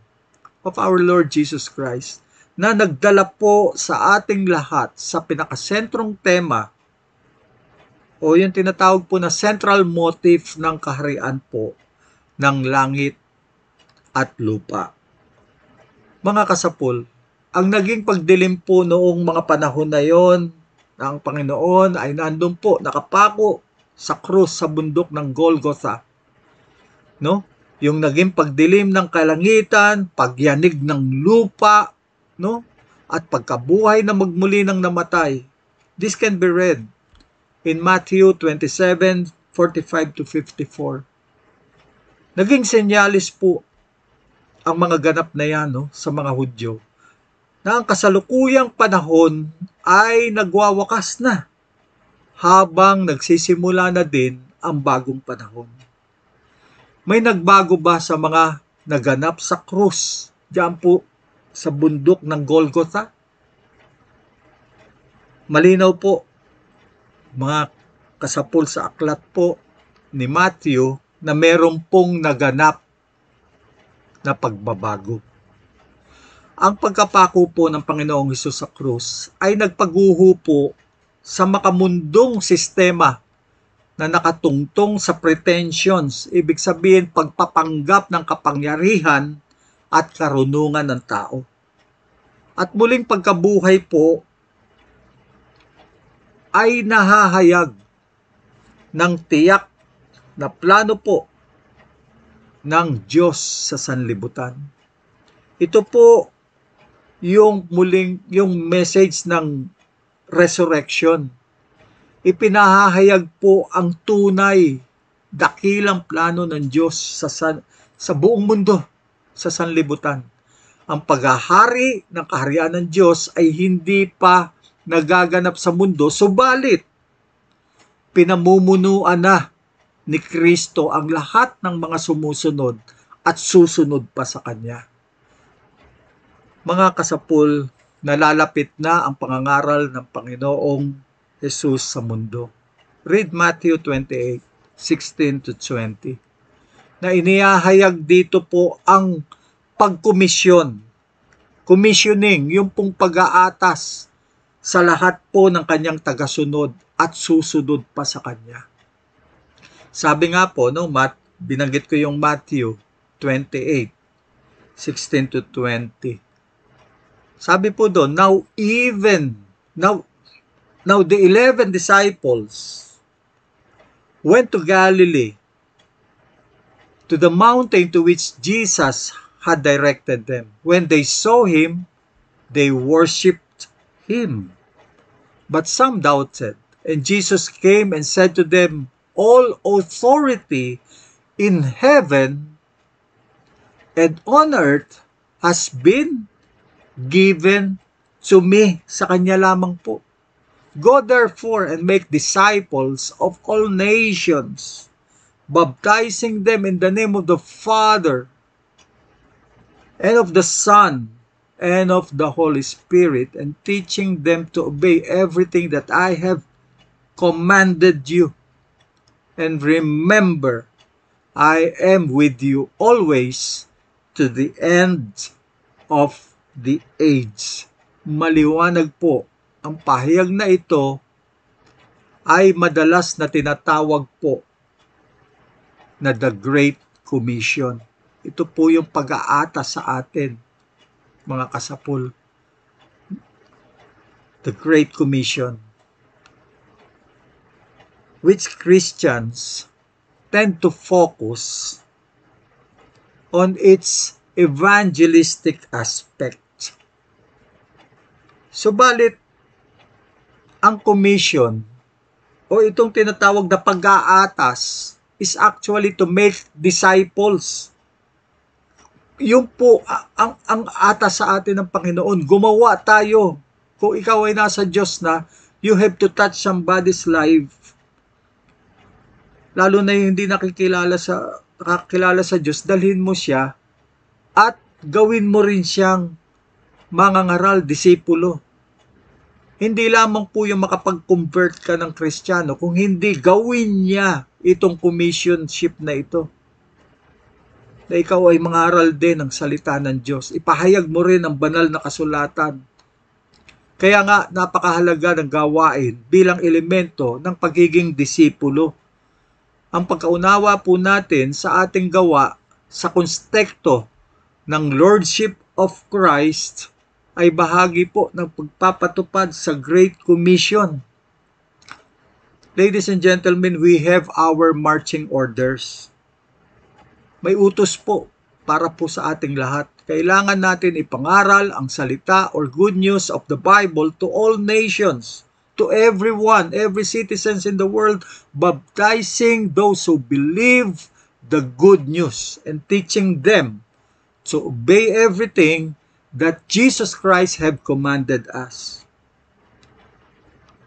of our Lord Jesus Christ na nagdala po sa ating lahat sa pinakasentrong tema o yung tinatawag po na central motif ng kaharian po ng langit at lupa. Mga kasapul, ang naging pagdilim po noong mga panahon na yon ng Panginoon ay nandun po, nakapako sa krus sa bundok ng Golgotha no? Yung naging pagdilim ng kalangitan, pagyanig ng lupa, no? At pagkabuhay na magmuli ng namatay. This can be read in Matthew 27:45 to 54. Naging senyalis po ang mga ganap na yan no, sa mga Hudyo na ang kasalukuyang panahon ay nagwawakas na habang nagsisimula na din ang bagong panahon. May nagbago ba sa mga naganap sa krus? Diyan po sa bundok ng Golgotha? Malinaw po, mga kasapol sa aklat po ni Matthew na meron pong naganap na pagbabago. Ang pagkapako po ng Panginoong Hesus sa krus ay nagpaguho po sa makamundong sistema na nakatungtong sa pretensions, ibig sabihin pagpapanggap ng kapangyarihan at karunungan ng tao. At muling pagkabuhay po ay nahahayag ng tiyak na plano po ng Diyos sa sanlibutan. Ito po yung muling yung message ng resurrection ipinahahayag po ang tunay dakilang plano ng Diyos sa, san, sa buong mundo, sa sanlibutan. Ang paghahari ng kaharian ng Diyos ay hindi pa nagaganap sa mundo, subalit pinamumunuan na ni Kristo ang lahat ng mga sumusunod at susunod pa sa Kanya. Mga kasapul, nalalapit na ang pangangaral ng Panginoong Jesus sa mundo. Read Matthew 28:16 to 20. Na inihahayag dito po ang pagkomisyon. Commissioning, yung pong pag-aatas sa lahat po ng kanyang tagasunod at susunod pa sa kanya. Sabi nga po, no, Mat, binanggit ko yung Matthew 28, 16 to 20. Sabi po doon, now even, now Now the eleven disciples went to Galilee, to the mountain to which Jesus had directed them. When they saw him, they worshipped him. But some doubted. And Jesus came and said to them, All authority in heaven and on earth has been given to me. Sa kanya lamang po. Go therefore and make disciples of all nations, baptizing them in the name of the Father, and of the Son, and of the Holy Spirit, and teaching them to obey everything that I have commanded you. And remember, I am with you always to the end of the age. Maliwanag po Ang pahayag na ito ay madalas na tinatawag po na the Great Commission. Ito po yung pag-aata sa atin, mga kasapul. The Great Commission, which Christians tend to focus on its evangelistic aspect. Subalit, ang commission o itong tinatawag na pag-aatas is actually to make disciples. Yung po ang, ang atas sa atin ng Panginoon, gumawa tayo. Kung ikaw ay nasa Diyos na, you have to touch somebody's life. Lalo na yung hindi nakikilala sa nakakilala sa Diyos, dalhin mo siya at gawin mo rin siyang mangangaral, disipulo. Hindi lamang po yung makapag-convert ka ng Kristiyano, kung hindi gawin niya itong commissionship na ito. Na ikaw ay mangaral din ng salita ng Diyos. Ipahayag mo rin ang banal na kasulatan. Kaya nga napakahalaga ng gawain bilang elemento ng pagiging disipulo. Ang pagkaunawa po natin sa ating gawa sa konstekto ng Lordship of Christ ay bahagi po ng pagpapatupad sa Great Commission. Ladies and gentlemen, we have our marching orders. May utos po para po sa ating lahat. Kailangan natin ipangaral ang salita or good news of the Bible to all nations, to everyone, every citizens in the world, baptizing those who believe the good news and teaching them to obey everything that Jesus Christ have commanded us.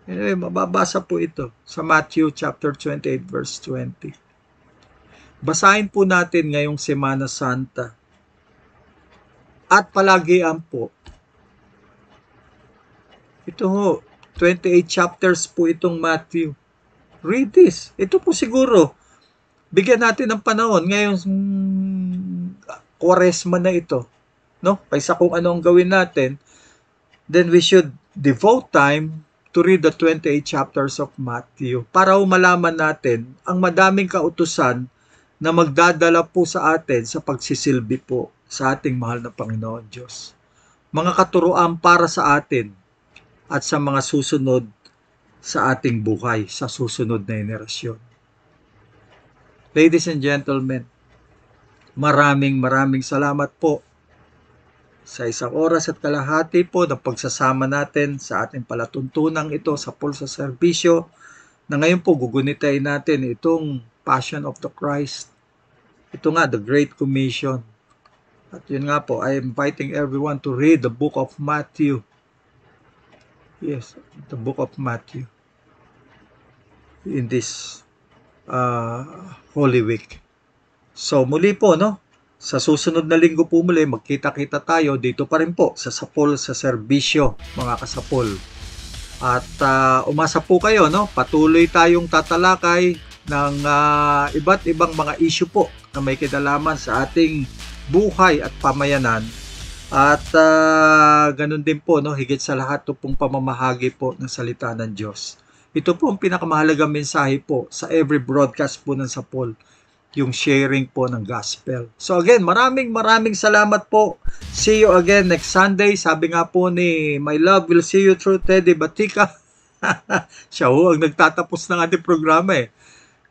Anyway, mababasa po ito sa Matthew chapter 28 verse 20. Basahin po natin ngayong Semana Santa. At palagian po. Ito ho, 28 chapters po itong Matthew. Read this. Ito po siguro, bigyan natin ng panahon ngayong mm, kwaresma na ito no? Kaysa kung ano ang gawin natin, then we should devote time to read the 28 chapters of Matthew para malaman natin ang madaming kautusan na magdadala po sa atin sa pagsisilbi po sa ating mahal na Panginoon Diyos. Mga katuroan para sa atin at sa mga susunod sa ating buhay, sa susunod na henerasyon. Ladies and gentlemen, maraming maraming salamat po sa isang oras at kalahati po ng pagsasama natin sa ating palatuntunang ito sa Pulsa Serbisyo na ngayon po gugunitay natin itong Passion of the Christ. Ito nga, the Great Commission. At yun nga po, I'm inviting everyone to read the book of Matthew. Yes, the book of Matthew in this uh, Holy Week. So muli po, no? Sa susunod na linggo po muli, magkita-kita tayo dito pa rin po sa Sapol sa Serbisyo, mga kasapol. At uh, umasa po kayo, no? patuloy tayong tatalakay ng uh, iba't ibang mga issue po na may kinalaman sa ating buhay at pamayanan. At uh, ganun din po, no? higit sa lahat ito pong pamamahagi po ng salita ng Diyos. Ito po ang pinakamahalagang mensahe po sa every broadcast po ng Sapol yung sharing po ng gospel. So again, maraming maraming salamat po. See you again next Sunday. Sabi nga po ni My Love, we'll see you through Teddy Batika. Siya ho ang nagtatapos ng ating programa eh.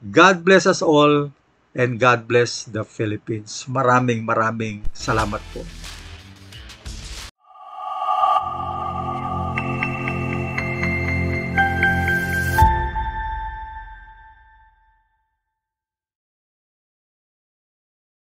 God bless us all and God bless the Philippines. Maraming maraming salamat po.